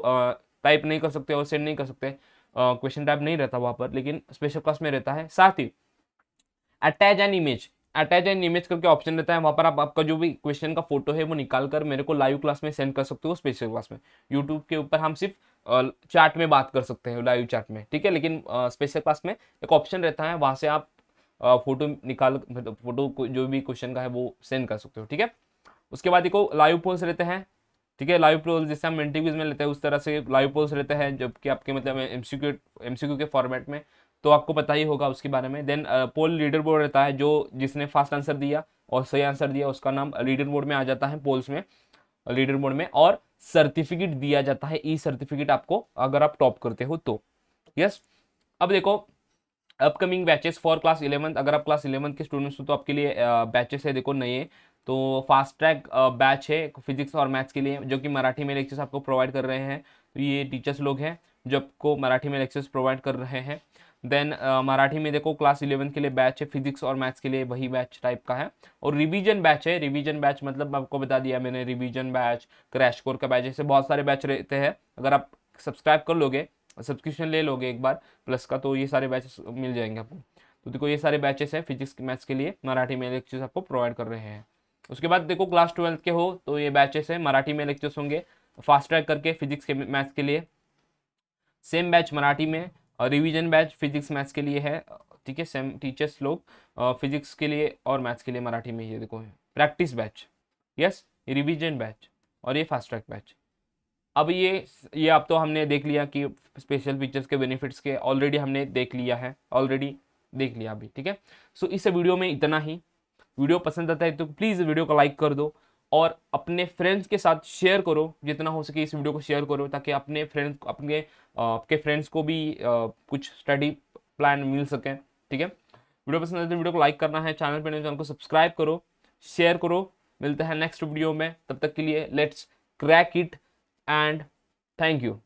टाइप नहीं कर सकते और सेंड नहीं कर सकते क्वेश्चन टाइप नहीं रहता वहाँ पर लेकिन स्पेशल क्लास में रहता है साथ ही attach an image attach and image करके ऑप्शन रहता है वहाँ पर आप आपका जो भी क्वेश्चन का फोटो है वो निकाल कर मेरे को लाइव क्लास में सेंड कर सकते हो स्पेशल क्लास में यूट्यूब के ऊपर हम सिर्फ चैट में बात कर सकते हैं लाइव चैट में ठीक है लेकिन स्पेशल क्लास में एक ऑप्शन रहता है वहाँ से आप फोटो निकाल फोटो मतलब जो भी क्वेश्चन का है वो सेंड कर सकते हो ठीक है उसके बाद देखो लाइव पोल्स रहते हैं ठीक है लाइव पोल्स जैसे हम इंटरव्यूज में लेते हैं उस तरह से लाइव पोल्स रहते हैं जबकि आपके मतलब एम सी के फॉर्मेट में तो आपको पता ही होगा उसके बारे में देन पोल लीडर बोर्ड रहता है जो जिसने फास्ट आंसर दिया और सही आंसर दिया उसका नाम लीडर बोर्ड में आ जाता है पोल्स में लीडर बोर्ड में और सर्टिफिकेट दिया जाता है ई सर्टिफिकेट आपको अगर आप टॉप करते हो तो यस अब देखो upcoming batches for class eleventh अगर आप क्लास इलेवंथ के स्टूडेंट्स हो तो आपके लिए बैचेस है देखो नए तो फास्ट ट्रैक बैच है फिजिक्स और मैथ्स के लिए जो कि मराठी में लेक्चर्स आपको प्रोवाइड कर रहे हैं तो ये टीचर्स लोग हैं जो आपको मराठी में लेक्चर्स प्रोवाइड कर रहे हैं देन uh, मराठी में देखो क्लास इलेवन के लिए बैच है फिजिक्स और मैथ्स के लिए वही बैच टाइप का है और रिवीजन बैच है रिवीजन बैच मतलब आपको बता दिया मैंने रिवीजन बैच क्रैश कोर का बैच ऐसे बहुत सारे बैच रहते हैं अगर आप सब्सक्राइब कर लोगे सब्सक्रिप्शन ले लोगे एक बार प्लस का तो ये सारे बैचेस मिल जाएंगे आपको तो देखो ये सारे बैचेस हैं फिजिक्स के मैथ्स के लिए मराठी में लेक्चर्स आपको प्रोवाइड कर रहे हैं उसके बाद देखो क्लास ट्वेल्थ के हो तो ये बैचेस हैं मराठी में लेक्चर्स होंगे फास्ट ट्रैक करके फिजिक्स के मैथ्स के लिए सेम बैच मराठी में और रिवीजन बैच फिजिक्स मैथ्स के लिए है ठीक है सेम टीचर्स लोग फिजिक्स के लिए और मैथ्स के लिए मराठी में ये देखो practice batch yes revision batch और ये फास्ट ट्रैक बैच अब ये ये अब तो हमने देख लिया कि स्पेशल फीचर्स के बेनिफिट्स के ऑलरेडी हमने देख लिया है ऑलरेडी देख लिया अभी ठीक है सो इस वीडियो में इतना ही वीडियो पसंद आता है तो प्लीज़ वीडियो को लाइक कर दो और अपने फ्रेंड्स के साथ शेयर करो जितना हो सके इस वीडियो को शेयर करो ताकि अपने फ्रेंड्स अपने आपके फ्रेंड्स को भी आ, कुछ स्टडी प्लान मिल सके ठीक है वीडियो पसंद आए तो वीडियो को लाइक करना है चैनल पर तो चैनल को सब्सक्राइब करो शेयर करो मिलते हैं नेक्स्ट वीडियो में तब तक के लिए let's crack it and thank you